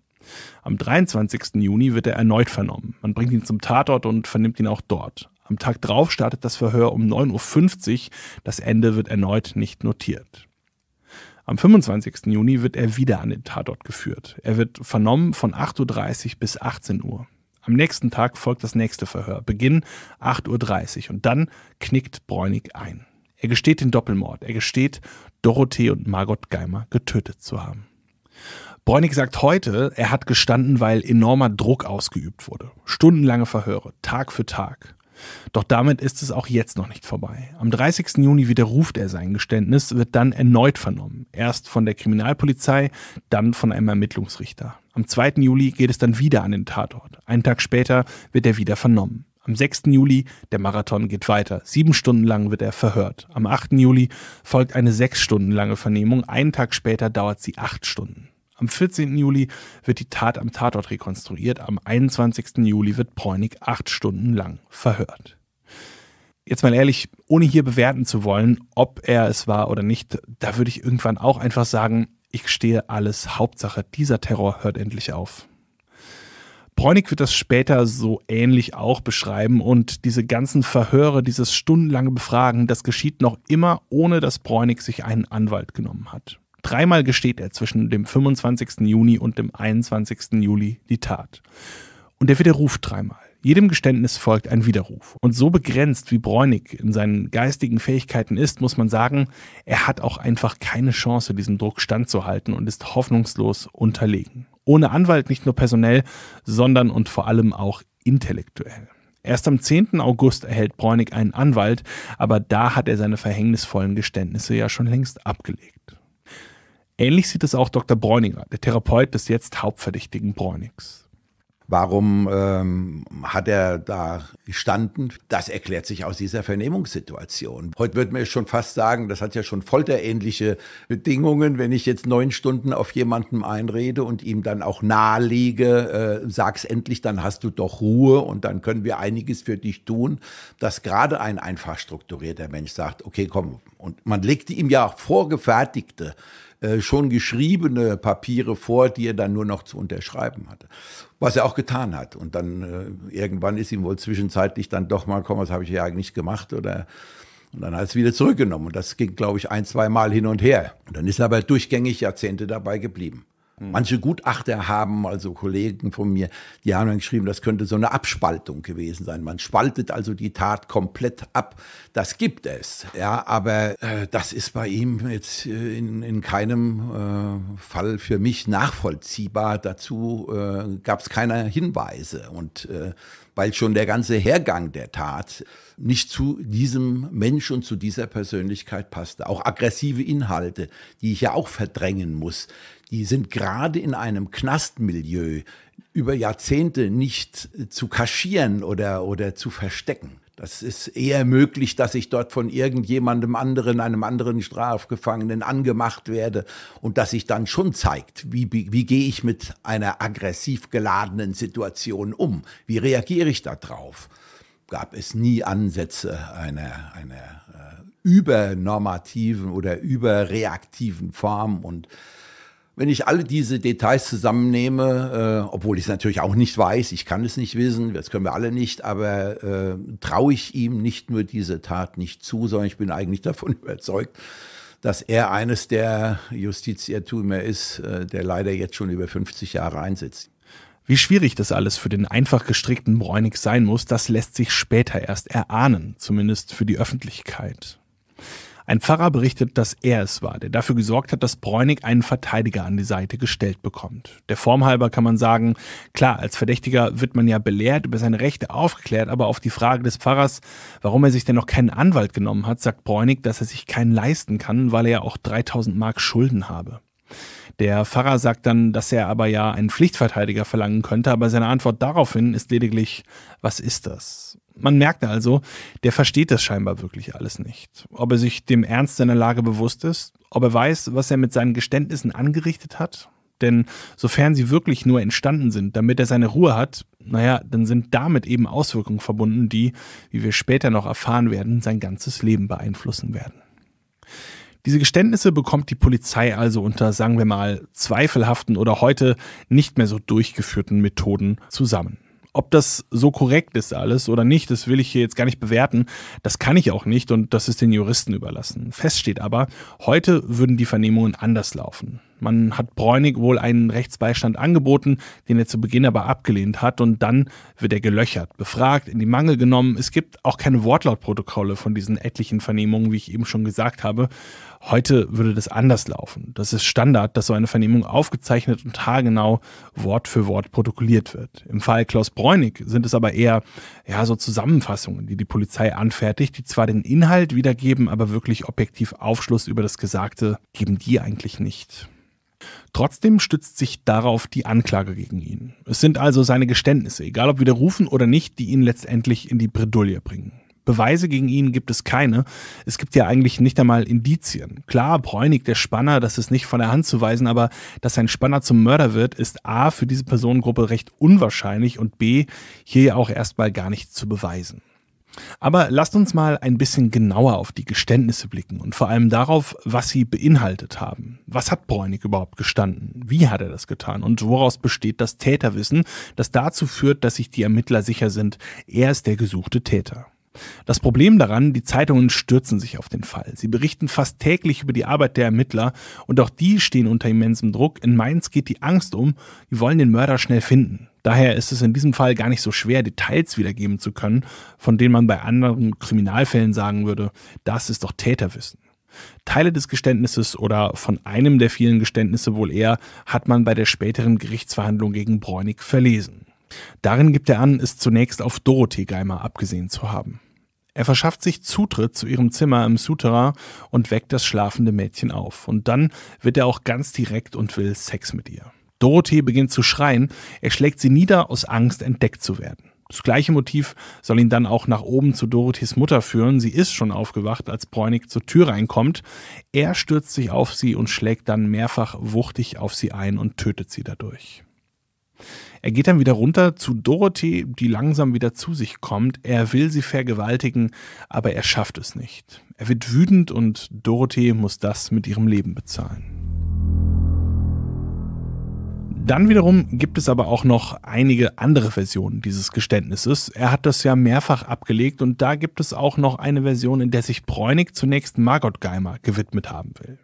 Am 23. Juni wird er erneut vernommen. Man bringt ihn zum Tatort und vernimmt ihn auch dort. Am Tag drauf startet das Verhör um 9.50 Uhr. Das Ende wird erneut nicht notiert. Am 25. Juni wird er wieder an den Tatort geführt. Er wird vernommen von 8.30 Uhr bis 18 Uhr. Am nächsten Tag folgt das nächste Verhör, Beginn 8.30 Uhr und dann knickt Bräunig ein. Er gesteht den Doppelmord. Er gesteht, Dorothee und Margot Geimer getötet zu haben. Bräunig sagt heute, er hat gestanden, weil enormer Druck ausgeübt wurde. Stundenlange Verhöre, Tag für Tag. Doch damit ist es auch jetzt noch nicht vorbei. Am 30. Juni widerruft er sein Geständnis, wird dann erneut vernommen. Erst von der Kriminalpolizei, dann von einem Ermittlungsrichter. Am 2. Juli geht es dann wieder an den Tatort. Einen Tag später wird er wieder vernommen. Am 6. Juli, der Marathon geht weiter. Sieben Stunden lang wird er verhört. Am 8. Juli folgt eine sechs Stunden lange Vernehmung. Einen Tag später dauert sie acht Stunden. Am 14. Juli wird die Tat am Tatort rekonstruiert. Am 21. Juli wird Preunig acht Stunden lang verhört. Jetzt mal ehrlich, ohne hier bewerten zu wollen, ob er es war oder nicht, da würde ich irgendwann auch einfach sagen, ich stehe alles. Hauptsache, dieser Terror hört endlich auf. Bräunig wird das später so ähnlich auch beschreiben und diese ganzen Verhöre, dieses stundenlange Befragen, das geschieht noch immer, ohne dass Bräunig sich einen Anwalt genommen hat. Dreimal gesteht er zwischen dem 25. Juni und dem 21. Juli die Tat. Und er widerruft dreimal. Jedem Geständnis folgt ein Widerruf. Und so begrenzt wie Bräunig in seinen geistigen Fähigkeiten ist, muss man sagen, er hat auch einfach keine Chance, diesem Druck standzuhalten und ist hoffnungslos unterlegen. Ohne Anwalt nicht nur personell, sondern und vor allem auch intellektuell. Erst am 10. August erhält Bräunig einen Anwalt, aber da hat er seine verhängnisvollen Geständnisse ja schon längst abgelegt. Ähnlich sieht es auch Dr. Bräuninger, der Therapeut des jetzt Hauptverdächtigen Bräunigs. Warum ähm, hat er da gestanden? Das erklärt sich aus dieser Vernehmungssituation. Heute würde man schon fast sagen, das hat ja schon folterähnliche Bedingungen. Wenn ich jetzt neun Stunden auf jemandem einrede und ihm dann auch nahelege, äh, sag's endlich, dann hast du doch Ruhe und dann können wir einiges für dich tun, dass gerade ein einfach strukturierter Mensch sagt, okay, komm. Und man legt ihm ja auch vorgefertigte äh, schon geschriebene Papiere vor, die er dann nur noch zu unterschreiben hatte. Was er auch getan hat. Und dann äh, irgendwann ist ihm wohl zwischenzeitlich dann doch mal gekommen, was habe ich ja eigentlich gemacht oder und dann hat es wieder zurückgenommen. Und das ging, glaube ich, ein, zwei Mal hin und her. Und dann ist er aber durchgängig Jahrzehnte dabei geblieben. Mhm. Manche Gutachter haben, also Kollegen von mir, die haben dann geschrieben, das könnte so eine Abspaltung gewesen sein. Man spaltet also die Tat komplett ab. Das gibt es. Ja, aber äh, das ist bei ihm jetzt äh, in, in keinem äh, Fall für mich nachvollziehbar. Dazu äh, gab es keine Hinweise. Und äh, weil schon der ganze Hergang der Tat nicht zu diesem Mensch und zu dieser Persönlichkeit passte. Auch aggressive Inhalte, die ich ja auch verdrängen muss, die sind gerade in einem Knastmilieu über Jahrzehnte nicht zu kaschieren oder, oder zu verstecken. Das ist eher möglich, dass ich dort von irgendjemandem anderen, einem anderen Strafgefangenen angemacht werde und dass sich dann schon zeigt, wie, wie, wie gehe ich mit einer aggressiv geladenen Situation um? Wie reagiere ich darauf? Gab es nie Ansätze einer, einer äh, übernormativen oder überreaktiven Form und wenn ich alle diese Details zusammennehme, äh, obwohl ich es natürlich auch nicht weiß, ich kann es nicht wissen, das können wir alle nicht, aber äh, traue ich ihm nicht nur diese Tat nicht zu, sondern ich bin eigentlich davon überzeugt, dass er eines der Justizirrtümer ist, äh, der leider jetzt schon über 50 Jahre einsitzt. Wie schwierig das alles für den einfach gestrickten Bräunig sein muss, das lässt sich später erst erahnen, zumindest für die Öffentlichkeit. Ein Pfarrer berichtet, dass er es war, der dafür gesorgt hat, dass Bräunig einen Verteidiger an die Seite gestellt bekommt. Der Form halber kann man sagen, klar, als Verdächtiger wird man ja belehrt, über seine Rechte aufgeklärt, aber auf die Frage des Pfarrers, warum er sich denn noch keinen Anwalt genommen hat, sagt Bräunig, dass er sich keinen leisten kann, weil er ja auch 3000 Mark Schulden habe. Der Pfarrer sagt dann, dass er aber ja einen Pflichtverteidiger verlangen könnte, aber seine Antwort daraufhin ist lediglich, was ist das? Man merkte also, der versteht das scheinbar wirklich alles nicht. Ob er sich dem Ernst seiner Lage bewusst ist, ob er weiß, was er mit seinen Geständnissen angerichtet hat. Denn sofern sie wirklich nur entstanden sind, damit er seine Ruhe hat, naja, dann sind damit eben Auswirkungen verbunden, die, wie wir später noch erfahren werden, sein ganzes Leben beeinflussen werden. Diese Geständnisse bekommt die Polizei also unter, sagen wir mal, zweifelhaften oder heute nicht mehr so durchgeführten Methoden zusammen. Ob das so korrekt ist alles oder nicht, das will ich hier jetzt gar nicht bewerten. Das kann ich auch nicht und das ist den Juristen überlassen. Fest steht aber, heute würden die Vernehmungen anders laufen. Man hat Bräunig wohl einen Rechtsbeistand angeboten, den er zu Beginn aber abgelehnt hat und dann wird er gelöchert, befragt, in die Mangel genommen. Es gibt auch keine Wortlautprotokolle von diesen etlichen Vernehmungen, wie ich eben schon gesagt habe. Heute würde das anders laufen. Das ist Standard, dass so eine Vernehmung aufgezeichnet und haargenau Wort für Wort protokolliert wird. Im Fall Klaus Bräunig sind es aber eher ja, so Zusammenfassungen, die die Polizei anfertigt, die zwar den Inhalt wiedergeben, aber wirklich objektiv Aufschluss über das Gesagte geben die eigentlich nicht. Trotzdem stützt sich darauf die Anklage gegen ihn. Es sind also seine Geständnisse, egal ob widerrufen oder nicht, die ihn letztendlich in die Bredouille bringen. Beweise gegen ihn gibt es keine. Es gibt ja eigentlich nicht einmal Indizien. Klar, Bräunig, der Spanner, das ist nicht von der Hand zu weisen, aber dass ein Spanner zum Mörder wird, ist A, für diese Personengruppe recht unwahrscheinlich und B, hier ja auch erstmal gar nicht zu beweisen. Aber lasst uns mal ein bisschen genauer auf die Geständnisse blicken und vor allem darauf, was sie beinhaltet haben. Was hat Bräunig überhaupt gestanden? Wie hat er das getan? Und woraus besteht das Täterwissen, das dazu führt, dass sich die Ermittler sicher sind, er ist der gesuchte Täter? Das Problem daran, die Zeitungen stürzen sich auf den Fall. Sie berichten fast täglich über die Arbeit der Ermittler und auch die stehen unter immensem Druck. In Mainz geht die Angst um, die wollen den Mörder schnell finden. Daher ist es in diesem Fall gar nicht so schwer, Details wiedergeben zu können, von denen man bei anderen Kriminalfällen sagen würde, das ist doch Täterwissen. Teile des Geständnisses oder von einem der vielen Geständnisse wohl eher hat man bei der späteren Gerichtsverhandlung gegen Bräunig verlesen. Darin gibt er an, es zunächst auf Dorothee Geimer abgesehen zu haben. Er verschafft sich Zutritt zu ihrem Zimmer im Souterrain und weckt das schlafende Mädchen auf. Und dann wird er auch ganz direkt und will Sex mit ihr. Dorothee beginnt zu schreien, er schlägt sie nieder aus Angst, entdeckt zu werden. Das gleiche Motiv soll ihn dann auch nach oben zu Dorothees Mutter führen. Sie ist schon aufgewacht, als Bräunig zur Tür reinkommt. Er stürzt sich auf sie und schlägt dann mehrfach wuchtig auf sie ein und tötet sie dadurch. Er geht dann wieder runter zu Dorothee, die langsam wieder zu sich kommt. Er will sie vergewaltigen, aber er schafft es nicht. Er wird wütend und Dorothee muss das mit ihrem Leben bezahlen. Dann wiederum gibt es aber auch noch einige andere Versionen dieses Geständnisses. Er hat das ja mehrfach abgelegt und da gibt es auch noch eine Version, in der sich Bräunig zunächst Margot Geimer gewidmet haben will.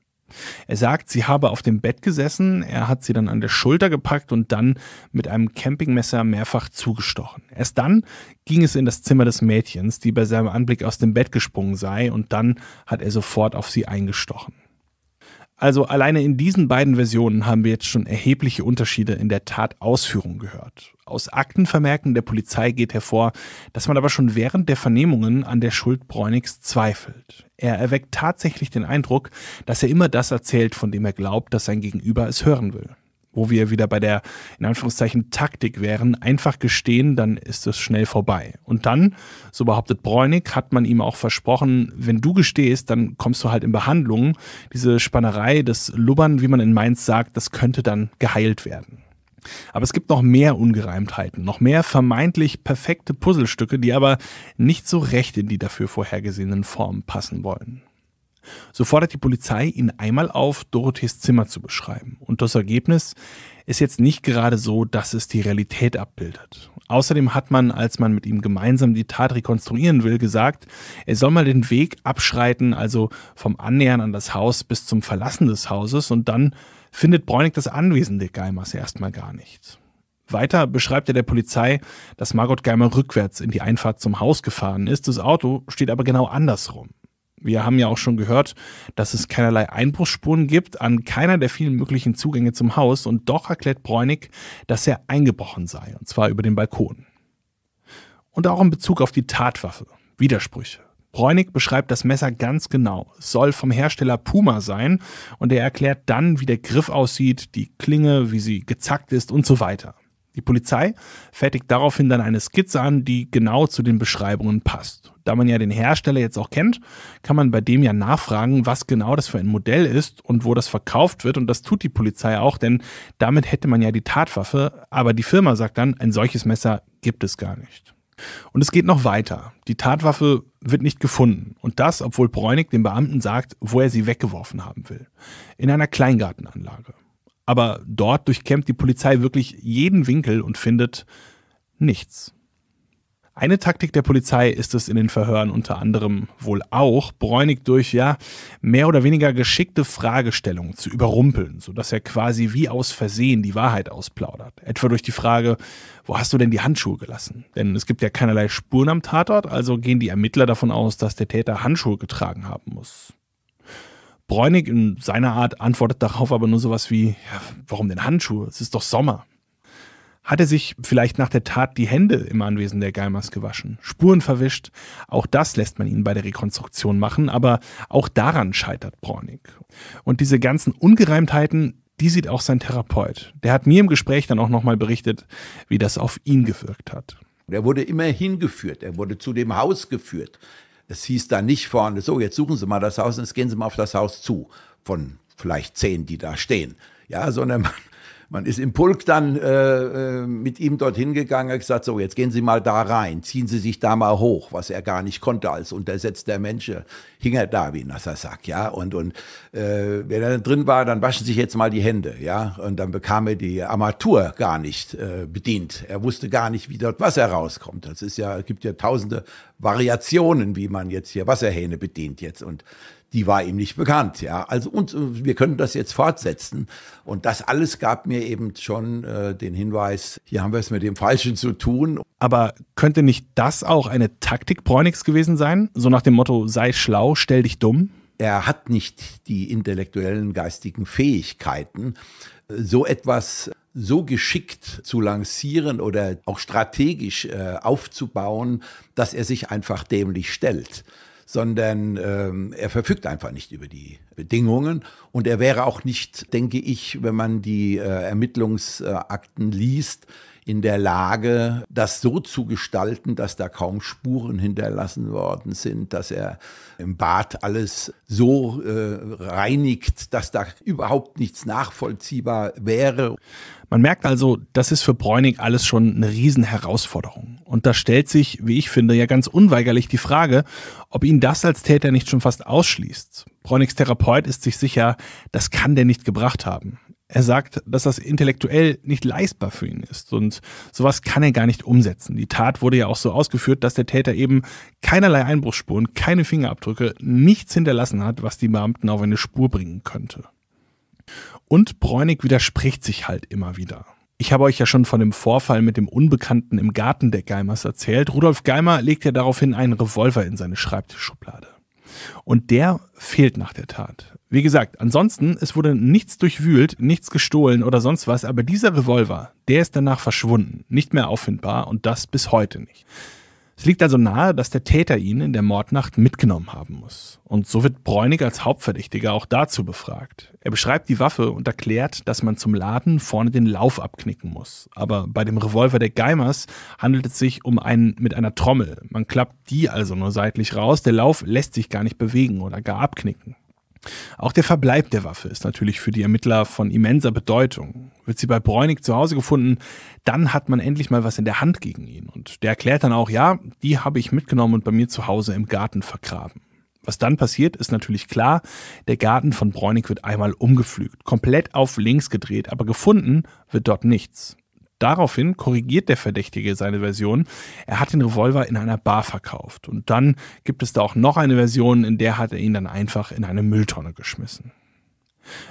Er sagt, sie habe auf dem Bett gesessen, er hat sie dann an der Schulter gepackt und dann mit einem Campingmesser mehrfach zugestochen. Erst dann ging es in das Zimmer des Mädchens, die bei seinem Anblick aus dem Bett gesprungen sei, und dann hat er sofort auf sie eingestochen. Also alleine in diesen beiden Versionen haben wir jetzt schon erhebliche Unterschiede in der Tatausführung gehört. Aus Aktenvermerken der Polizei geht hervor, dass man aber schon während der Vernehmungen an der Schuld Bräunigs zweifelt. Er erweckt tatsächlich den Eindruck, dass er immer das erzählt, von dem er glaubt, dass sein Gegenüber es hören will wo wir wieder bei der, in Anführungszeichen, Taktik wären, einfach gestehen, dann ist es schnell vorbei. Und dann, so behauptet Bräunig, hat man ihm auch versprochen, wenn du gestehst, dann kommst du halt in Behandlung. Diese Spannerei, das Lubbern, wie man in Mainz sagt, das könnte dann geheilt werden. Aber es gibt noch mehr Ungereimtheiten, noch mehr vermeintlich perfekte Puzzlestücke, die aber nicht so recht in die dafür vorhergesehenen Formen passen wollen. So fordert die Polizei ihn einmal auf, Dorothees Zimmer zu beschreiben. Und das Ergebnis ist jetzt nicht gerade so, dass es die Realität abbildet. Außerdem hat man, als man mit ihm gemeinsam die Tat rekonstruieren will, gesagt, er soll mal den Weg abschreiten, also vom Annähern an das Haus bis zum Verlassen des Hauses und dann findet Bräunig das Anwesen der Geimers erstmal gar nicht. Weiter beschreibt er der Polizei, dass Margot Geimer rückwärts in die Einfahrt zum Haus gefahren ist. Das Auto steht aber genau andersrum. Wir haben ja auch schon gehört, dass es keinerlei Einbruchsspuren gibt an keiner der vielen möglichen Zugänge zum Haus und doch erklärt Bräunig, dass er eingebrochen sei, und zwar über den Balkon. Und auch in Bezug auf die Tatwaffe. Widersprüche. Bräunig beschreibt das Messer ganz genau. Es soll vom Hersteller Puma sein und er erklärt dann, wie der Griff aussieht, die Klinge, wie sie gezackt ist und so weiter. Die Polizei fertigt daraufhin dann eine Skizze an, die genau zu den Beschreibungen passt. Da man ja den Hersteller jetzt auch kennt, kann man bei dem ja nachfragen, was genau das für ein Modell ist und wo das verkauft wird. Und das tut die Polizei auch, denn damit hätte man ja die Tatwaffe. Aber die Firma sagt dann, ein solches Messer gibt es gar nicht. Und es geht noch weiter. Die Tatwaffe wird nicht gefunden. Und das, obwohl Bräunig dem Beamten sagt, wo er sie weggeworfen haben will. In einer Kleingartenanlage. Aber dort durchkämmt die Polizei wirklich jeden Winkel und findet nichts. Eine Taktik der Polizei ist es in den Verhören unter anderem wohl auch, Bräunig durch ja mehr oder weniger geschickte Fragestellungen zu überrumpeln, sodass er quasi wie aus Versehen die Wahrheit ausplaudert. Etwa durch die Frage, wo hast du denn die Handschuhe gelassen? Denn es gibt ja keinerlei Spuren am Tatort, also gehen die Ermittler davon aus, dass der Täter Handschuhe getragen haben muss. Bräunig in seiner Art antwortet darauf aber nur sowas wie, ja, warum denn Handschuhe? Es ist doch Sommer. Hat er sich vielleicht nach der Tat die Hände im Anwesen der Geimers gewaschen, Spuren verwischt? Auch das lässt man ihnen bei der Rekonstruktion machen, aber auch daran scheitert Bräunig. Und diese ganzen Ungereimtheiten, die sieht auch sein Therapeut. Der hat mir im Gespräch dann auch nochmal berichtet, wie das auf ihn gewirkt hat. Er wurde immer hingeführt, er wurde zu dem Haus geführt. Es hieß da nicht vorne, so, jetzt suchen Sie mal das Haus und jetzt gehen Sie mal auf das Haus zu. Von vielleicht zehn, die da stehen. Ja, sondern man, man ist im Pulk dann äh, äh, mit ihm dorthin gegangen, hat gesagt, so, jetzt gehen Sie mal da rein, ziehen Sie sich da mal hoch, was er gar nicht konnte als untersetzter Mensch, hing er da wie ein nasser Sack, ja, und, und äh, wenn er drin war, dann waschen Sie sich jetzt mal die Hände, ja, und dann bekam er die Armatur gar nicht äh, bedient. Er wusste gar nicht, wie dort Wasser rauskommt. Das ist ja, gibt ja tausende Variationen, wie man jetzt hier Wasserhähne bedient jetzt und die war ihm nicht bekannt. Ja, also uns, äh, wir können das jetzt fortsetzen. Und das alles gab mir eben schon äh, den Hinweis, hier haben wir es mit dem Falschen zu tun. Aber könnte nicht das auch eine Taktik Bräunix gewesen sein? So nach dem Motto, sei schlau, stell dich dumm? Er hat nicht die intellektuellen geistigen Fähigkeiten, äh, so etwas so geschickt zu lancieren oder auch strategisch äh, aufzubauen, dass er sich einfach dämlich stellt sondern ähm, er verfügt einfach nicht über die Bedingungen. Und er wäre auch nicht, denke ich, wenn man die äh, Ermittlungsakten liest, in der Lage, das so zu gestalten, dass da kaum Spuren hinterlassen worden sind, dass er im Bad alles so äh, reinigt, dass da überhaupt nichts nachvollziehbar wäre. Man merkt also, das ist für Bräunig alles schon eine Riesenherausforderung. Und da stellt sich, wie ich finde, ja ganz unweigerlich die Frage, ob ihn das als Täter nicht schon fast ausschließt. Bräunigs Therapeut ist sich sicher, das kann der nicht gebracht haben. Er sagt, dass das intellektuell nicht leistbar für ihn ist und sowas kann er gar nicht umsetzen. Die Tat wurde ja auch so ausgeführt, dass der Täter eben keinerlei Einbruchsspuren, keine Fingerabdrücke, nichts hinterlassen hat, was die Beamten auf eine Spur bringen könnte. Und Bräunig widerspricht sich halt immer wieder. Ich habe euch ja schon von dem Vorfall mit dem Unbekannten im Garten der Geimers erzählt. Rudolf Geimer legt ja daraufhin einen Revolver in seine Schreibtischschublade. Und der fehlt nach der Tat. Wie gesagt, ansonsten, es wurde nichts durchwühlt, nichts gestohlen oder sonst was, aber dieser Revolver, der ist danach verschwunden, nicht mehr auffindbar und das bis heute nicht. Es liegt also nahe, dass der Täter ihn in der Mordnacht mitgenommen haben muss. Und so wird Bräunig als Hauptverdächtiger auch dazu befragt. Er beschreibt die Waffe und erklärt, dass man zum Laden vorne den Lauf abknicken muss. Aber bei dem Revolver der Geimers handelt es sich um einen mit einer Trommel. Man klappt die also nur seitlich raus. Der Lauf lässt sich gar nicht bewegen oder gar abknicken. Auch der Verbleib der Waffe ist natürlich für die Ermittler von immenser Bedeutung. Wird sie bei Bräunig zu Hause gefunden, dann hat man endlich mal was in der Hand gegen ihn. Und der erklärt dann auch, ja, die habe ich mitgenommen und bei mir zu Hause im Garten vergraben. Was dann passiert, ist natürlich klar. Der Garten von Bräunig wird einmal umgepflügt, komplett auf links gedreht, aber gefunden wird dort nichts. Daraufhin korrigiert der Verdächtige seine Version. Er hat den Revolver in einer Bar verkauft. Und dann gibt es da auch noch eine Version, in der hat er ihn dann einfach in eine Mülltonne geschmissen.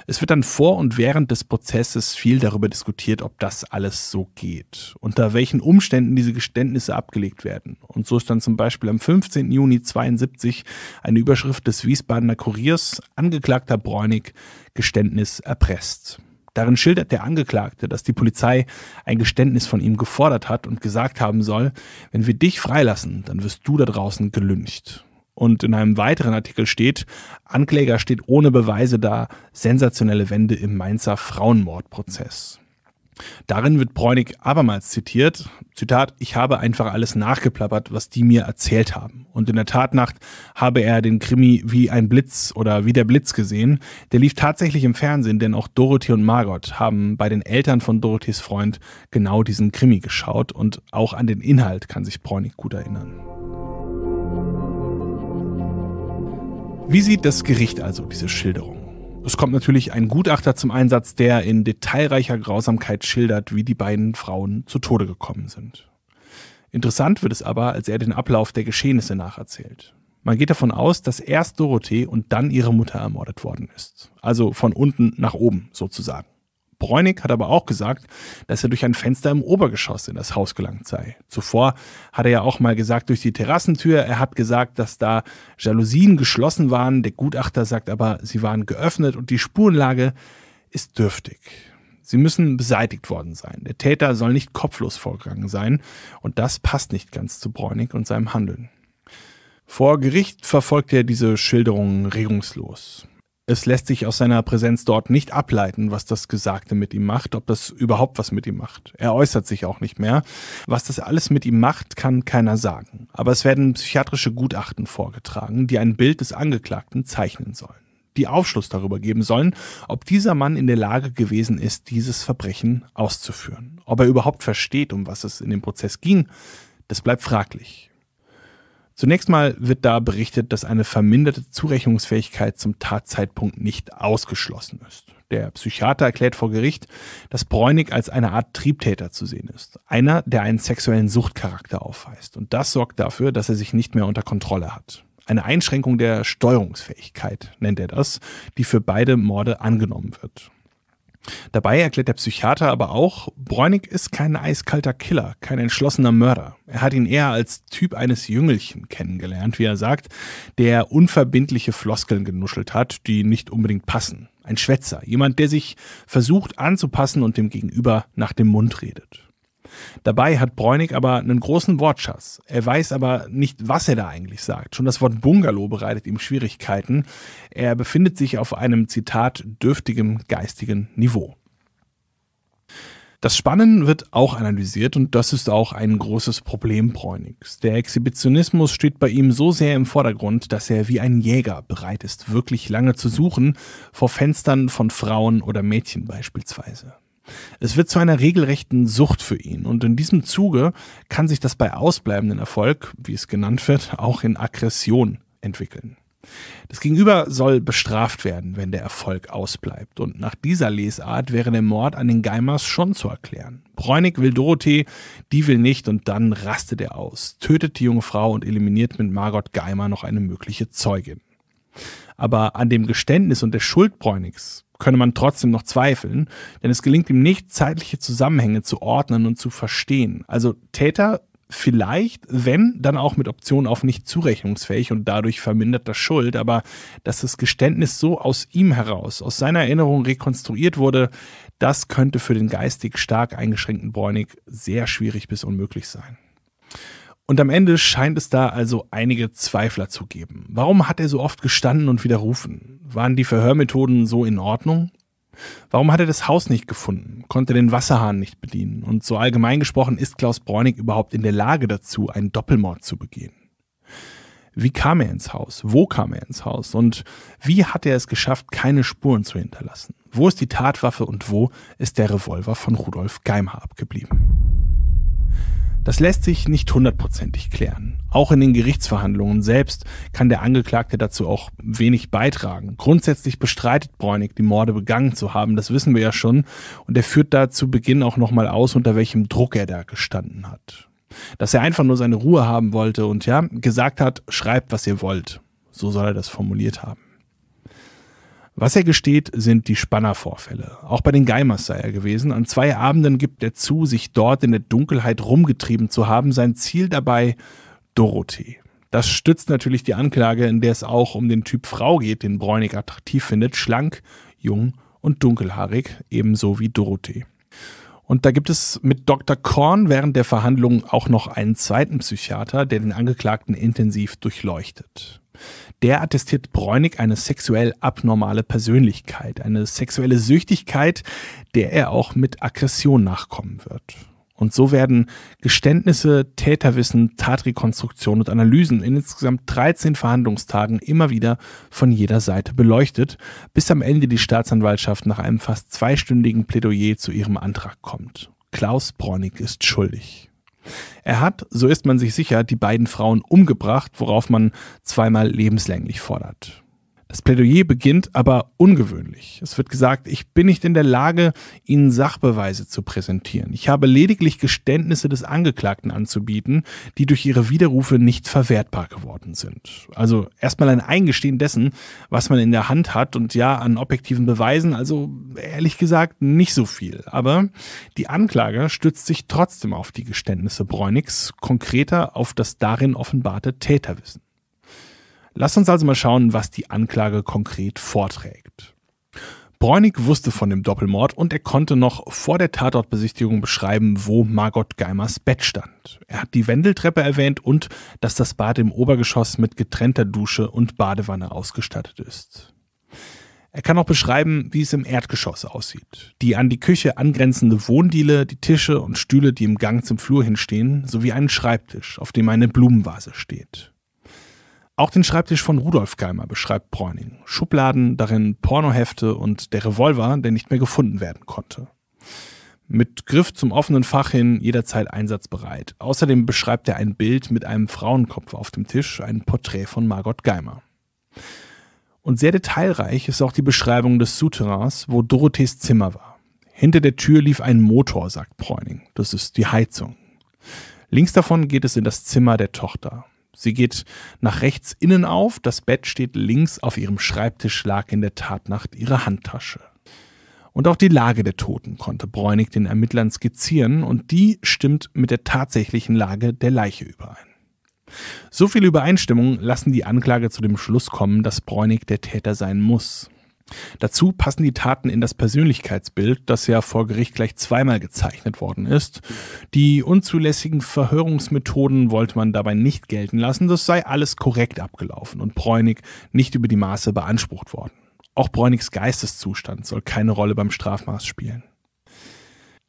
Es wird dann vor und während des Prozesses viel darüber diskutiert, ob das alles so geht, unter welchen Umständen diese Geständnisse abgelegt werden. Und so ist dann zum Beispiel am 15. Juni 72 eine Überschrift des Wiesbadener Kuriers, Angeklagter Bräunig, Geständnis erpresst. Darin schildert der Angeklagte, dass die Polizei ein Geständnis von ihm gefordert hat und gesagt haben soll, wenn wir dich freilassen, dann wirst du da draußen gelüncht. Und in einem weiteren Artikel steht, Ankläger steht ohne Beweise da, sensationelle Wende im Mainzer Frauenmordprozess. Darin wird Bräunig abermals zitiert, Zitat, ich habe einfach alles nachgeplappert, was die mir erzählt haben. Und in der Tatnacht habe er den Krimi wie ein Blitz oder wie der Blitz gesehen. Der lief tatsächlich im Fernsehen, denn auch Dorothy und Margot haben bei den Eltern von Dorothys Freund genau diesen Krimi geschaut und auch an den Inhalt kann sich Bräunig gut erinnern. Wie sieht das Gericht also diese Schilderung? Es kommt natürlich ein Gutachter zum Einsatz, der in detailreicher Grausamkeit schildert, wie die beiden Frauen zu Tode gekommen sind. Interessant wird es aber, als er den Ablauf der Geschehnisse nacherzählt. Man geht davon aus, dass erst Dorothee und dann ihre Mutter ermordet worden ist. Also von unten nach oben sozusagen. Bräunig hat aber auch gesagt, dass er durch ein Fenster im Obergeschoss in das Haus gelangt sei. Zuvor hat er ja auch mal gesagt, durch die Terrassentür. Er hat gesagt, dass da Jalousien geschlossen waren. Der Gutachter sagt aber, sie waren geöffnet und die Spurenlage ist dürftig. Sie müssen beseitigt worden sein. Der Täter soll nicht kopflos vorgegangen sein. Und das passt nicht ganz zu Bräunig und seinem Handeln. Vor Gericht verfolgt er diese Schilderungen regungslos es lässt sich aus seiner Präsenz dort nicht ableiten, was das Gesagte mit ihm macht, ob das überhaupt was mit ihm macht. Er äußert sich auch nicht mehr. Was das alles mit ihm macht, kann keiner sagen. Aber es werden psychiatrische Gutachten vorgetragen, die ein Bild des Angeklagten zeichnen sollen, die Aufschluss darüber geben sollen, ob dieser Mann in der Lage gewesen ist, dieses Verbrechen auszuführen. Ob er überhaupt versteht, um was es in dem Prozess ging, das bleibt fraglich. Zunächst mal wird da berichtet, dass eine verminderte Zurechnungsfähigkeit zum Tatzeitpunkt nicht ausgeschlossen ist. Der Psychiater erklärt vor Gericht, dass Bräunig als eine Art Triebtäter zu sehen ist. Einer, der einen sexuellen Suchtcharakter aufweist. Und das sorgt dafür, dass er sich nicht mehr unter Kontrolle hat. Eine Einschränkung der Steuerungsfähigkeit nennt er das, die für beide Morde angenommen wird. Dabei erklärt der Psychiater aber auch, Bräunig ist kein eiskalter Killer, kein entschlossener Mörder. Er hat ihn eher als Typ eines Jüngelchen kennengelernt, wie er sagt, der unverbindliche Floskeln genuschelt hat, die nicht unbedingt passen. Ein Schwätzer, jemand, der sich versucht anzupassen und dem Gegenüber nach dem Mund redet. Dabei hat Bräunig aber einen großen Wortschatz. Er weiß aber nicht, was er da eigentlich sagt. Schon das Wort Bungalow bereitet ihm Schwierigkeiten. Er befindet sich auf einem, Zitat, dürftigem geistigen Niveau. Das Spannen wird auch analysiert und das ist auch ein großes Problem Bräunigs. Der Exhibitionismus steht bei ihm so sehr im Vordergrund, dass er wie ein Jäger bereit ist, wirklich lange zu suchen, vor Fenstern von Frauen oder Mädchen beispielsweise. Es wird zu einer regelrechten Sucht für ihn und in diesem Zuge kann sich das bei ausbleibenden Erfolg, wie es genannt wird, auch in Aggression entwickeln. Das Gegenüber soll bestraft werden, wenn der Erfolg ausbleibt. Und nach dieser Lesart wäre der Mord an den Geimers schon zu erklären. Bräunig will Dorothee, die will nicht und dann rastet er aus, tötet die junge Frau und eliminiert mit Margot Geimer noch eine mögliche Zeugin. Aber an dem Geständnis und der Schuld Bräunigs könne man trotzdem noch zweifeln, denn es gelingt ihm nicht, zeitliche Zusammenhänge zu ordnen und zu verstehen. Also Täter vielleicht, wenn, dann auch mit Optionen auf nicht zurechnungsfähig und dadurch verminderter Schuld, aber dass das Geständnis so aus ihm heraus, aus seiner Erinnerung rekonstruiert wurde, das könnte für den geistig stark eingeschränkten Bräunig sehr schwierig bis unmöglich sein. Und am Ende scheint es da also einige Zweifler zu geben. Warum hat er so oft gestanden und widerrufen? Waren die Verhörmethoden so in Ordnung? Warum hat er das Haus nicht gefunden? Konnte den Wasserhahn nicht bedienen? Und so allgemein gesprochen ist Klaus Bräunig überhaupt in der Lage dazu, einen Doppelmord zu begehen? Wie kam er ins Haus? Wo kam er ins Haus? Und wie hat er es geschafft, keine Spuren zu hinterlassen? Wo ist die Tatwaffe und wo ist der Revolver von Rudolf Geimer abgeblieben? Das lässt sich nicht hundertprozentig klären. Auch in den Gerichtsverhandlungen selbst kann der Angeklagte dazu auch wenig beitragen. Grundsätzlich bestreitet Bräunig, die Morde begangen zu haben, das wissen wir ja schon, und er führt da zu Beginn auch nochmal aus, unter welchem Druck er da gestanden hat. Dass er einfach nur seine Ruhe haben wollte und ja, gesagt hat, schreibt, was ihr wollt. So soll er das formuliert haben. Was er gesteht, sind die Spannervorfälle. Auch bei den Geimers sei er gewesen. An zwei Abenden gibt er zu, sich dort in der Dunkelheit rumgetrieben zu haben. Sein Ziel dabei Dorothee. Das stützt natürlich die Anklage, in der es auch um den Typ Frau geht, den Bräunig attraktiv findet, schlank, jung und dunkelhaarig, ebenso wie Dorothee. Und da gibt es mit Dr. Korn während der Verhandlung auch noch einen zweiten Psychiater, der den Angeklagten intensiv durchleuchtet. Der attestiert Bräunig eine sexuell abnormale Persönlichkeit, eine sexuelle Süchtigkeit, der er auch mit Aggression nachkommen wird. Und so werden Geständnisse, Täterwissen, Tatrekonstruktion und Analysen in insgesamt 13 Verhandlungstagen immer wieder von jeder Seite beleuchtet, bis am Ende die Staatsanwaltschaft nach einem fast zweistündigen Plädoyer zu ihrem Antrag kommt. Klaus Bräunig ist schuldig. Er hat, so ist man sich sicher, die beiden Frauen umgebracht, worauf man zweimal lebenslänglich fordert. Das Plädoyer beginnt aber ungewöhnlich. Es wird gesagt, ich bin nicht in der Lage, Ihnen Sachbeweise zu präsentieren. Ich habe lediglich Geständnisse des Angeklagten anzubieten, die durch ihre Widerrufe nicht verwertbar geworden sind. Also erstmal ein Eingestehen dessen, was man in der Hand hat und ja, an objektiven Beweisen, also ehrlich gesagt nicht so viel. Aber die Anklage stützt sich trotzdem auf die Geständnisse Bräunigs, konkreter auf das darin offenbarte Täterwissen. Lass uns also mal schauen, was die Anklage konkret vorträgt. Bräunig wusste von dem Doppelmord und er konnte noch vor der Tatortbesichtigung beschreiben, wo Margot Geimers Bett stand. Er hat die Wendeltreppe erwähnt und dass das Bad im Obergeschoss mit getrennter Dusche und Badewanne ausgestattet ist. Er kann auch beschreiben, wie es im Erdgeschoss aussieht. Die an die Küche angrenzende Wohndiele, die Tische und Stühle, die im Gang zum Flur hinstehen, sowie einen Schreibtisch, auf dem eine Blumenvase steht. Auch den Schreibtisch von Rudolf Geimer beschreibt Bräuning. Schubladen, darin Pornohefte und der Revolver, der nicht mehr gefunden werden konnte. Mit Griff zum offenen Fach hin, jederzeit einsatzbereit. Außerdem beschreibt er ein Bild mit einem Frauenkopf auf dem Tisch, ein Porträt von Margot Geimer. Und sehr detailreich ist auch die Beschreibung des Souterrains, wo Dorothees Zimmer war. Hinter der Tür lief ein Motor, sagt Bräuning. Das ist die Heizung. Links davon geht es in das Zimmer der Tochter. Sie geht nach rechts innen auf, das Bett steht links, auf ihrem Schreibtisch lag in der Tatnacht ihre Handtasche. Und auch die Lage der Toten konnte Bräunig den Ermittlern skizzieren und die stimmt mit der tatsächlichen Lage der Leiche überein. So viele Übereinstimmungen lassen die Anklage zu dem Schluss kommen, dass Bräunig der Täter sein muss. Dazu passen die Taten in das Persönlichkeitsbild, das ja vor Gericht gleich zweimal gezeichnet worden ist. Die unzulässigen Verhörungsmethoden wollte man dabei nicht gelten lassen, das sei alles korrekt abgelaufen und Bräunig nicht über die Maße beansprucht worden. Auch Bräunigs Geisteszustand soll keine Rolle beim Strafmaß spielen.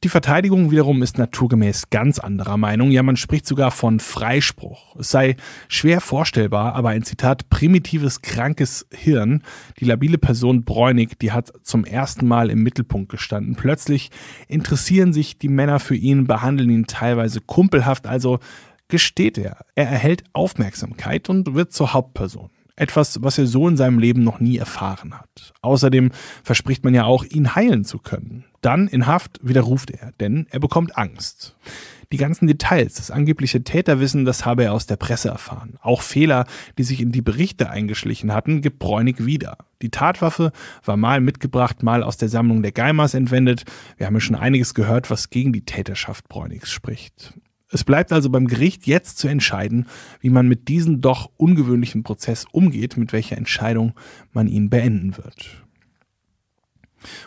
Die Verteidigung wiederum ist naturgemäß ganz anderer Meinung, ja man spricht sogar von Freispruch. Es sei schwer vorstellbar, aber ein Zitat primitives, krankes Hirn, die labile Person Bräunig, die hat zum ersten Mal im Mittelpunkt gestanden. Plötzlich interessieren sich die Männer für ihn, behandeln ihn teilweise kumpelhaft, also gesteht er. Er erhält Aufmerksamkeit und wird zur Hauptperson etwas, was er so in seinem Leben noch nie erfahren hat. Außerdem verspricht man ja auch, ihn heilen zu können. Dann in Haft widerruft er, denn er bekommt Angst. Die ganzen Details, das angebliche Täterwissen, das habe er aus der Presse erfahren. Auch Fehler, die sich in die Berichte eingeschlichen hatten, gibt Bräunig wieder. Die Tatwaffe war mal mitgebracht, mal aus der Sammlung der Geimers entwendet. Wir haben ja schon einiges gehört, was gegen die Täterschaft Bräunigs spricht. Es bleibt also beim Gericht jetzt zu entscheiden, wie man mit diesem doch ungewöhnlichen Prozess umgeht, mit welcher Entscheidung man ihn beenden wird.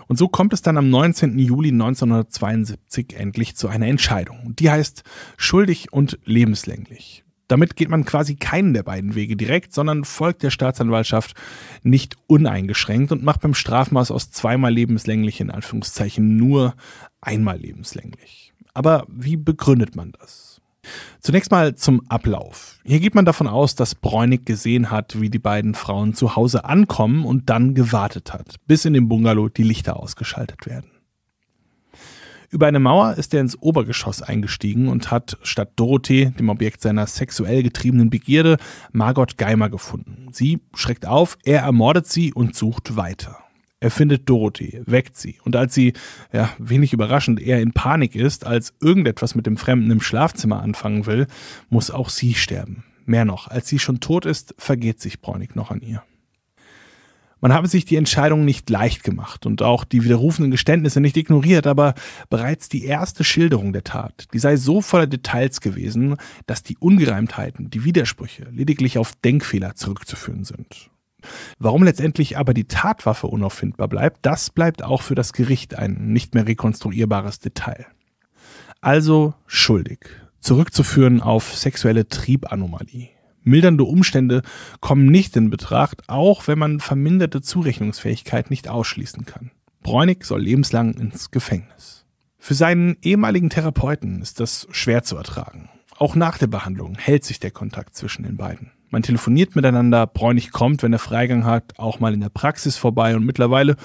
Und so kommt es dann am 19. Juli 1972 endlich zu einer Entscheidung. Die heißt schuldig und lebenslänglich. Damit geht man quasi keinen der beiden Wege direkt, sondern folgt der Staatsanwaltschaft nicht uneingeschränkt und macht beim Strafmaß aus zweimal lebenslänglich in Anführungszeichen nur einmal lebenslänglich. Aber wie begründet man das? Zunächst mal zum Ablauf. Hier geht man davon aus, dass Bräunig gesehen hat, wie die beiden Frauen zu Hause ankommen und dann gewartet hat, bis in dem Bungalow die Lichter ausgeschaltet werden. Über eine Mauer ist er ins Obergeschoss eingestiegen und hat statt Dorothee, dem Objekt seiner sexuell getriebenen Begierde, Margot Geimer gefunden. Sie schreckt auf, er ermordet sie und sucht weiter. Er findet Dorothy, weckt sie und als sie, ja, wenig überraschend, eher in Panik ist, als irgendetwas mit dem Fremden im Schlafzimmer anfangen will, muss auch sie sterben. Mehr noch, als sie schon tot ist, vergeht sich Bräunig noch an ihr. Man habe sich die Entscheidung nicht leicht gemacht und auch die widerrufenden Geständnisse nicht ignoriert, aber bereits die erste Schilderung der Tat, die sei so voller Details gewesen, dass die Ungereimtheiten, die Widersprüche lediglich auf Denkfehler zurückzuführen sind. Warum letztendlich aber die Tatwaffe unauffindbar bleibt, das bleibt auch für das Gericht ein nicht mehr rekonstruierbares Detail. Also schuldig. Zurückzuführen auf sexuelle Triebanomalie. Mildernde Umstände kommen nicht in Betracht, auch wenn man verminderte Zurechnungsfähigkeit nicht ausschließen kann. Bräunig soll lebenslang ins Gefängnis. Für seinen ehemaligen Therapeuten ist das schwer zu ertragen. Auch nach der Behandlung hält sich der Kontakt zwischen den beiden. Man telefoniert miteinander, Bräunig kommt, wenn er Freigang hat, auch mal in der Praxis vorbei und mittlerweile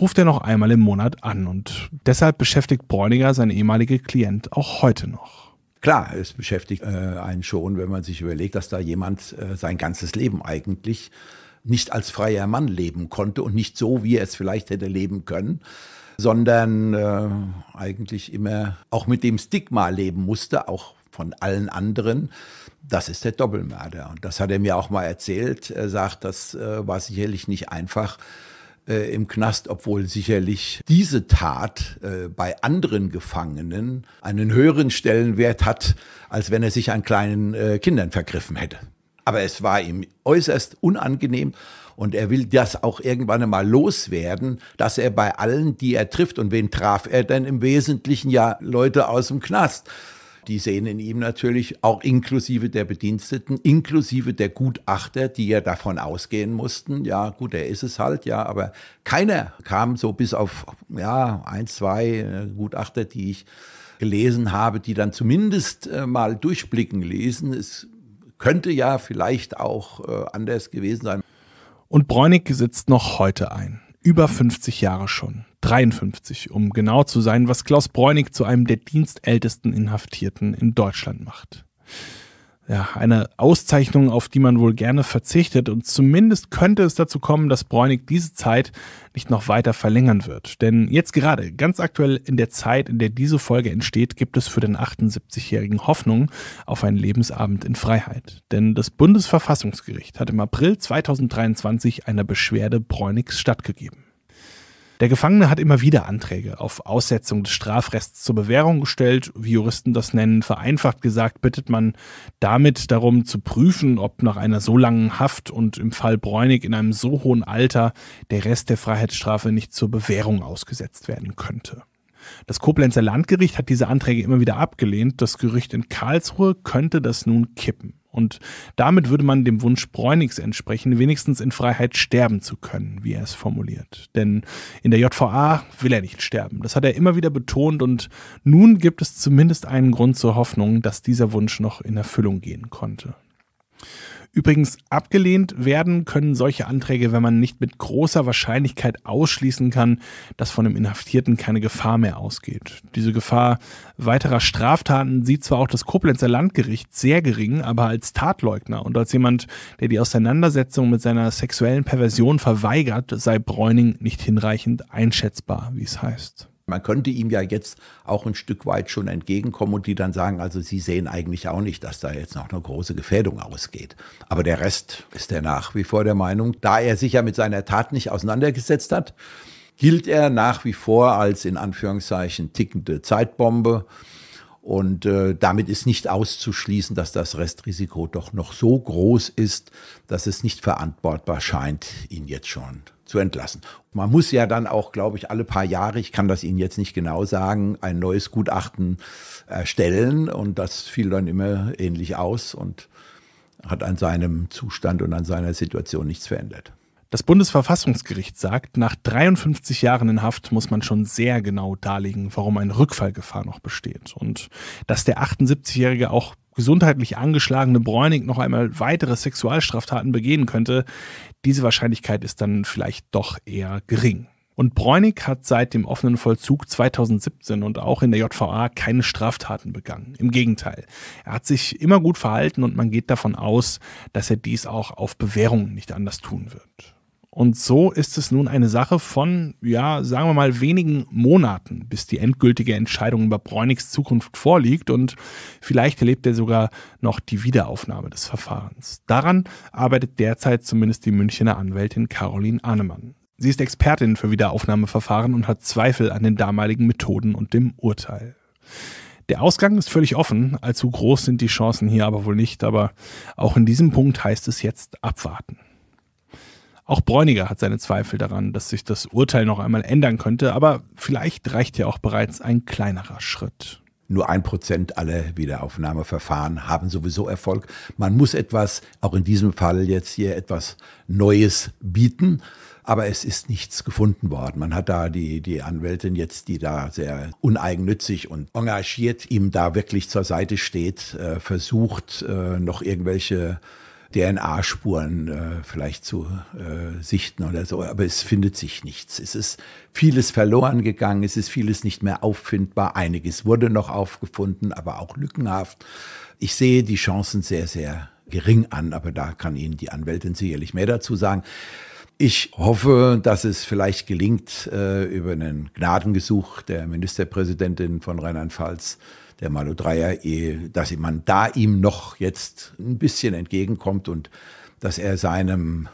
ruft er noch einmal im Monat an und deshalb beschäftigt Bräuniger seine ehemalige Klient auch heute noch. Klar, es beschäftigt äh, einen schon, wenn man sich überlegt, dass da jemand äh, sein ganzes Leben eigentlich nicht als freier Mann leben konnte und nicht so, wie er es vielleicht hätte leben können, sondern äh, eigentlich immer auch mit dem Stigma leben musste, auch von allen anderen, das ist der Doppelmörder. Und das hat er mir auch mal erzählt. Er sagt, das äh, war sicherlich nicht einfach äh, im Knast, obwohl sicherlich diese Tat äh, bei anderen Gefangenen einen höheren Stellenwert hat, als wenn er sich an kleinen äh, Kindern vergriffen hätte. Aber es war ihm äußerst unangenehm und er will das auch irgendwann einmal loswerden, dass er bei allen, die er trifft, und wen traf er denn im Wesentlichen ja Leute aus dem Knast, die sehen in ihm natürlich auch inklusive der Bediensteten, inklusive der Gutachter, die ja davon ausgehen mussten, ja gut, er ist es halt, ja, aber keiner kam so bis auf, ja, ein, zwei äh, Gutachter, die ich gelesen habe, die dann zumindest äh, mal durchblicken ließen. Es könnte ja vielleicht auch äh, anders gewesen sein. Und Bräunig sitzt noch heute ein über 50 Jahre schon. 53, um genau zu sein, was Klaus Bräunig zu einem der dienstältesten Inhaftierten in Deutschland macht ja, eine Auszeichnung, auf die man wohl gerne verzichtet. Und zumindest könnte es dazu kommen, dass Bräunig diese Zeit nicht noch weiter verlängern wird. Denn jetzt gerade, ganz aktuell in der Zeit, in der diese Folge entsteht, gibt es für den 78-Jährigen Hoffnung auf einen Lebensabend in Freiheit. Denn das Bundesverfassungsgericht hat im April 2023 einer Beschwerde Bräunigs stattgegeben. Der Gefangene hat immer wieder Anträge auf Aussetzung des Strafrests zur Bewährung gestellt. Wie Juristen das nennen, vereinfacht gesagt, bittet man damit darum zu prüfen, ob nach einer so langen Haft und im Fall Bräunig in einem so hohen Alter der Rest der Freiheitsstrafe nicht zur Bewährung ausgesetzt werden könnte. Das Koblenzer Landgericht hat diese Anträge immer wieder abgelehnt. Das Gericht in Karlsruhe könnte das nun kippen. Und damit würde man dem Wunsch Bräunigs entsprechen, wenigstens in Freiheit sterben zu können, wie er es formuliert. Denn in der JVA will er nicht sterben. Das hat er immer wieder betont und nun gibt es zumindest einen Grund zur Hoffnung, dass dieser Wunsch noch in Erfüllung gehen konnte. Übrigens, abgelehnt werden können solche Anträge, wenn man nicht mit großer Wahrscheinlichkeit ausschließen kann, dass von dem Inhaftierten keine Gefahr mehr ausgeht. Diese Gefahr weiterer Straftaten sieht zwar auch das Koblenzer Landgericht sehr gering, aber als Tatleugner und als jemand, der die Auseinandersetzung mit seiner sexuellen Perversion verweigert, sei Bräuning nicht hinreichend einschätzbar, wie es heißt. Man könnte ihm ja jetzt auch ein Stück weit schon entgegenkommen und die dann sagen, also sie sehen eigentlich auch nicht, dass da jetzt noch eine große Gefährdung ausgeht. Aber der Rest ist er nach wie vor der Meinung, da er sich ja mit seiner Tat nicht auseinandergesetzt hat, gilt er nach wie vor als in Anführungszeichen tickende Zeitbombe. Und äh, damit ist nicht auszuschließen, dass das Restrisiko doch noch so groß ist, dass es nicht verantwortbar scheint, ihn jetzt schon zu entlassen. Man muss ja dann auch, glaube ich, alle paar Jahre, ich kann das Ihnen jetzt nicht genau sagen, ein neues Gutachten erstellen und das fiel dann immer ähnlich aus und hat an seinem Zustand und an seiner Situation nichts verändert. Das Bundesverfassungsgericht sagt, nach 53 Jahren in Haft muss man schon sehr genau darlegen, warum eine Rückfallgefahr noch besteht. Und dass der 78-Jährige auch gesundheitlich angeschlagene Bräunig noch einmal weitere Sexualstraftaten begehen könnte, diese Wahrscheinlichkeit ist dann vielleicht doch eher gering. Und Bräunig hat seit dem offenen Vollzug 2017 und auch in der JVA keine Straftaten begangen. Im Gegenteil, er hat sich immer gut verhalten und man geht davon aus, dass er dies auch auf Bewährung nicht anders tun wird. Und so ist es nun eine Sache von, ja, sagen wir mal, wenigen Monaten, bis die endgültige Entscheidung über Bräunigs Zukunft vorliegt und vielleicht erlebt er sogar noch die Wiederaufnahme des Verfahrens. Daran arbeitet derzeit zumindest die Münchner Anwältin Caroline Ahnemann. Sie ist Expertin für Wiederaufnahmeverfahren und hat Zweifel an den damaligen Methoden und dem Urteil. Der Ausgang ist völlig offen, allzu groß sind die Chancen hier aber wohl nicht, aber auch in diesem Punkt heißt es jetzt abwarten. Auch Bräuniger hat seine Zweifel daran, dass sich das Urteil noch einmal ändern könnte, aber vielleicht reicht ja auch bereits ein kleinerer Schritt. Nur ein Prozent aller Wiederaufnahmeverfahren haben sowieso Erfolg. Man muss etwas, auch in diesem Fall jetzt hier etwas Neues bieten. Aber es ist nichts gefunden worden. Man hat da die, die Anwältin jetzt, die da sehr uneigennützig und engagiert ihm da wirklich zur Seite steht, äh, versucht, äh, noch irgendwelche DNA-Spuren äh, vielleicht zu äh, sichten oder so. Aber es findet sich nichts. Es ist vieles verloren gegangen, es ist vieles nicht mehr auffindbar. Einiges wurde noch aufgefunden, aber auch lückenhaft. Ich sehe die Chancen sehr, sehr gering an, aber da kann Ihnen die Anwältin sicherlich mehr dazu sagen. Ich hoffe, dass es vielleicht gelingt, äh, über einen Gnadengesuch der Ministerpräsidentin von Rheinland-Pfalz der Malu Dreyer, eh, dass man da ihm noch jetzt ein bisschen entgegenkommt und dass er seinem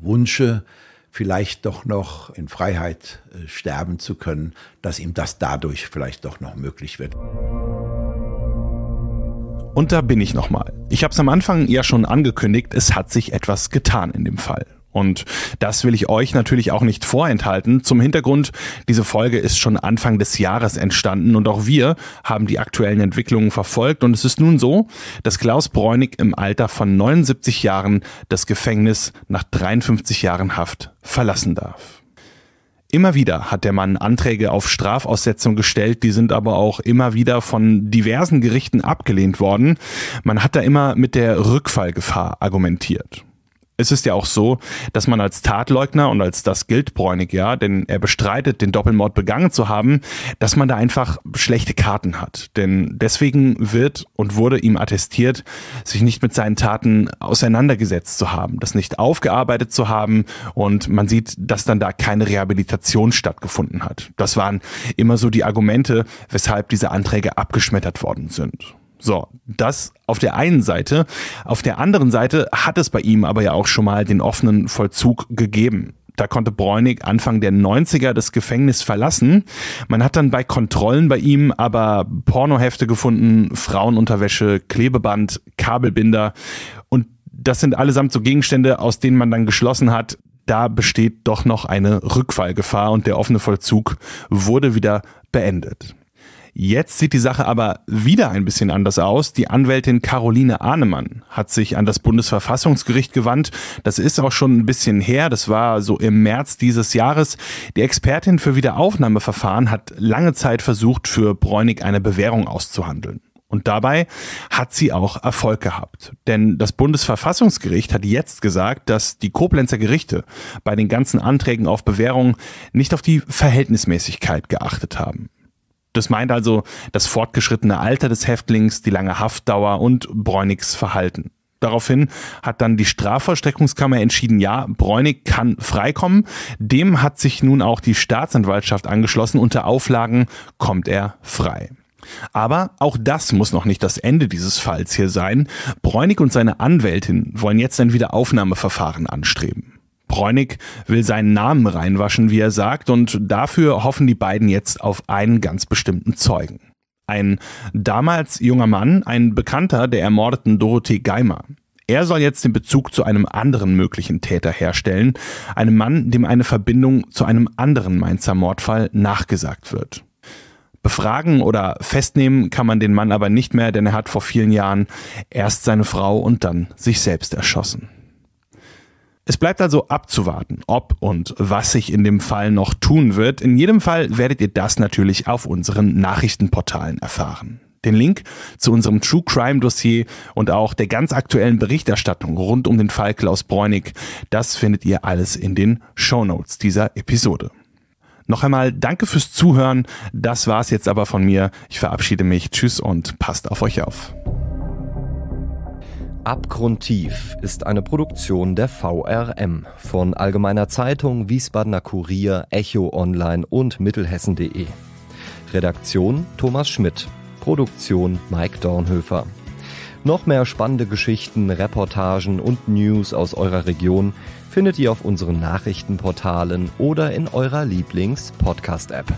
Wunsche vielleicht doch noch in Freiheit äh, sterben zu können, dass ihm das dadurch vielleicht doch noch möglich wird. Und da bin ich nochmal. Ich habe es am Anfang ja schon angekündigt, es hat sich etwas getan in dem Fall. Und das will ich euch natürlich auch nicht vorenthalten. Zum Hintergrund, diese Folge ist schon Anfang des Jahres entstanden und auch wir haben die aktuellen Entwicklungen verfolgt. Und es ist nun so, dass Klaus Bräunig im Alter von 79 Jahren das Gefängnis nach 53 Jahren Haft verlassen darf. Immer wieder hat der Mann Anträge auf Strafaussetzung gestellt, die sind aber auch immer wieder von diversen Gerichten abgelehnt worden. Man hat da immer mit der Rückfallgefahr argumentiert es ist ja auch so, dass man als Tatleugner und als das gilt Bräunig, ja, denn er bestreitet, den Doppelmord begangen zu haben, dass man da einfach schlechte Karten hat. Denn deswegen wird und wurde ihm attestiert, sich nicht mit seinen Taten auseinandergesetzt zu haben, das nicht aufgearbeitet zu haben und man sieht, dass dann da keine Rehabilitation stattgefunden hat. Das waren immer so die Argumente, weshalb diese Anträge abgeschmettert worden sind. So, das auf der einen Seite. Auf der anderen Seite hat es bei ihm aber ja auch schon mal den offenen Vollzug gegeben. Da konnte Bräunig Anfang der 90er das Gefängnis verlassen. Man hat dann bei Kontrollen bei ihm aber Pornohefte gefunden, Frauenunterwäsche, Klebeband, Kabelbinder. Und das sind allesamt so Gegenstände, aus denen man dann geschlossen hat, da besteht doch noch eine Rückfallgefahr und der offene Vollzug wurde wieder beendet. Jetzt sieht die Sache aber wieder ein bisschen anders aus. Die Anwältin Caroline Ahnemann hat sich an das Bundesverfassungsgericht gewandt. Das ist auch schon ein bisschen her. Das war so im März dieses Jahres. Die Expertin für Wiederaufnahmeverfahren hat lange Zeit versucht, für Bräunig eine Bewährung auszuhandeln. Und dabei hat sie auch Erfolg gehabt. Denn das Bundesverfassungsgericht hat jetzt gesagt, dass die Koblenzer Gerichte bei den ganzen Anträgen auf Bewährung nicht auf die Verhältnismäßigkeit geachtet haben. Das meint also das fortgeschrittene Alter des Häftlings, die lange Haftdauer und Bräunigs Verhalten. Daraufhin hat dann die Strafvollstreckungskammer entschieden, ja, Bräunig kann freikommen. Dem hat sich nun auch die Staatsanwaltschaft angeschlossen. Unter Auflagen kommt er frei. Aber auch das muss noch nicht das Ende dieses Falls hier sein. Bräunig und seine Anwältin wollen jetzt ein Wiederaufnahmeverfahren anstreben. Bräunig will seinen Namen reinwaschen, wie er sagt, und dafür hoffen die beiden jetzt auf einen ganz bestimmten Zeugen. Ein damals junger Mann, ein Bekannter der ermordeten Dorothee Geimer. Er soll jetzt den Bezug zu einem anderen möglichen Täter herstellen, einem Mann, dem eine Verbindung zu einem anderen Mainzer Mordfall nachgesagt wird. Befragen oder festnehmen kann man den Mann aber nicht mehr, denn er hat vor vielen Jahren erst seine Frau und dann sich selbst erschossen. Es bleibt also abzuwarten, ob und was sich in dem Fall noch tun wird. In jedem Fall werdet ihr das natürlich auf unseren Nachrichtenportalen erfahren. Den Link zu unserem True Crime Dossier und auch der ganz aktuellen Berichterstattung rund um den Fall Klaus Bräunig, das findet ihr alles in den Shownotes dieser Episode. Noch einmal danke fürs Zuhören. Das war's jetzt aber von mir. Ich verabschiede mich. Tschüss und passt auf euch auf. Abgrundtief ist eine Produktion der VRM von Allgemeiner Zeitung, Wiesbadener Kurier, Echo Online und Mittelhessen.de. Redaktion Thomas Schmidt. Produktion Mike Dornhöfer. Noch mehr spannende Geschichten, Reportagen und News aus eurer Region findet ihr auf unseren Nachrichtenportalen oder in eurer Lieblings-Podcast-App.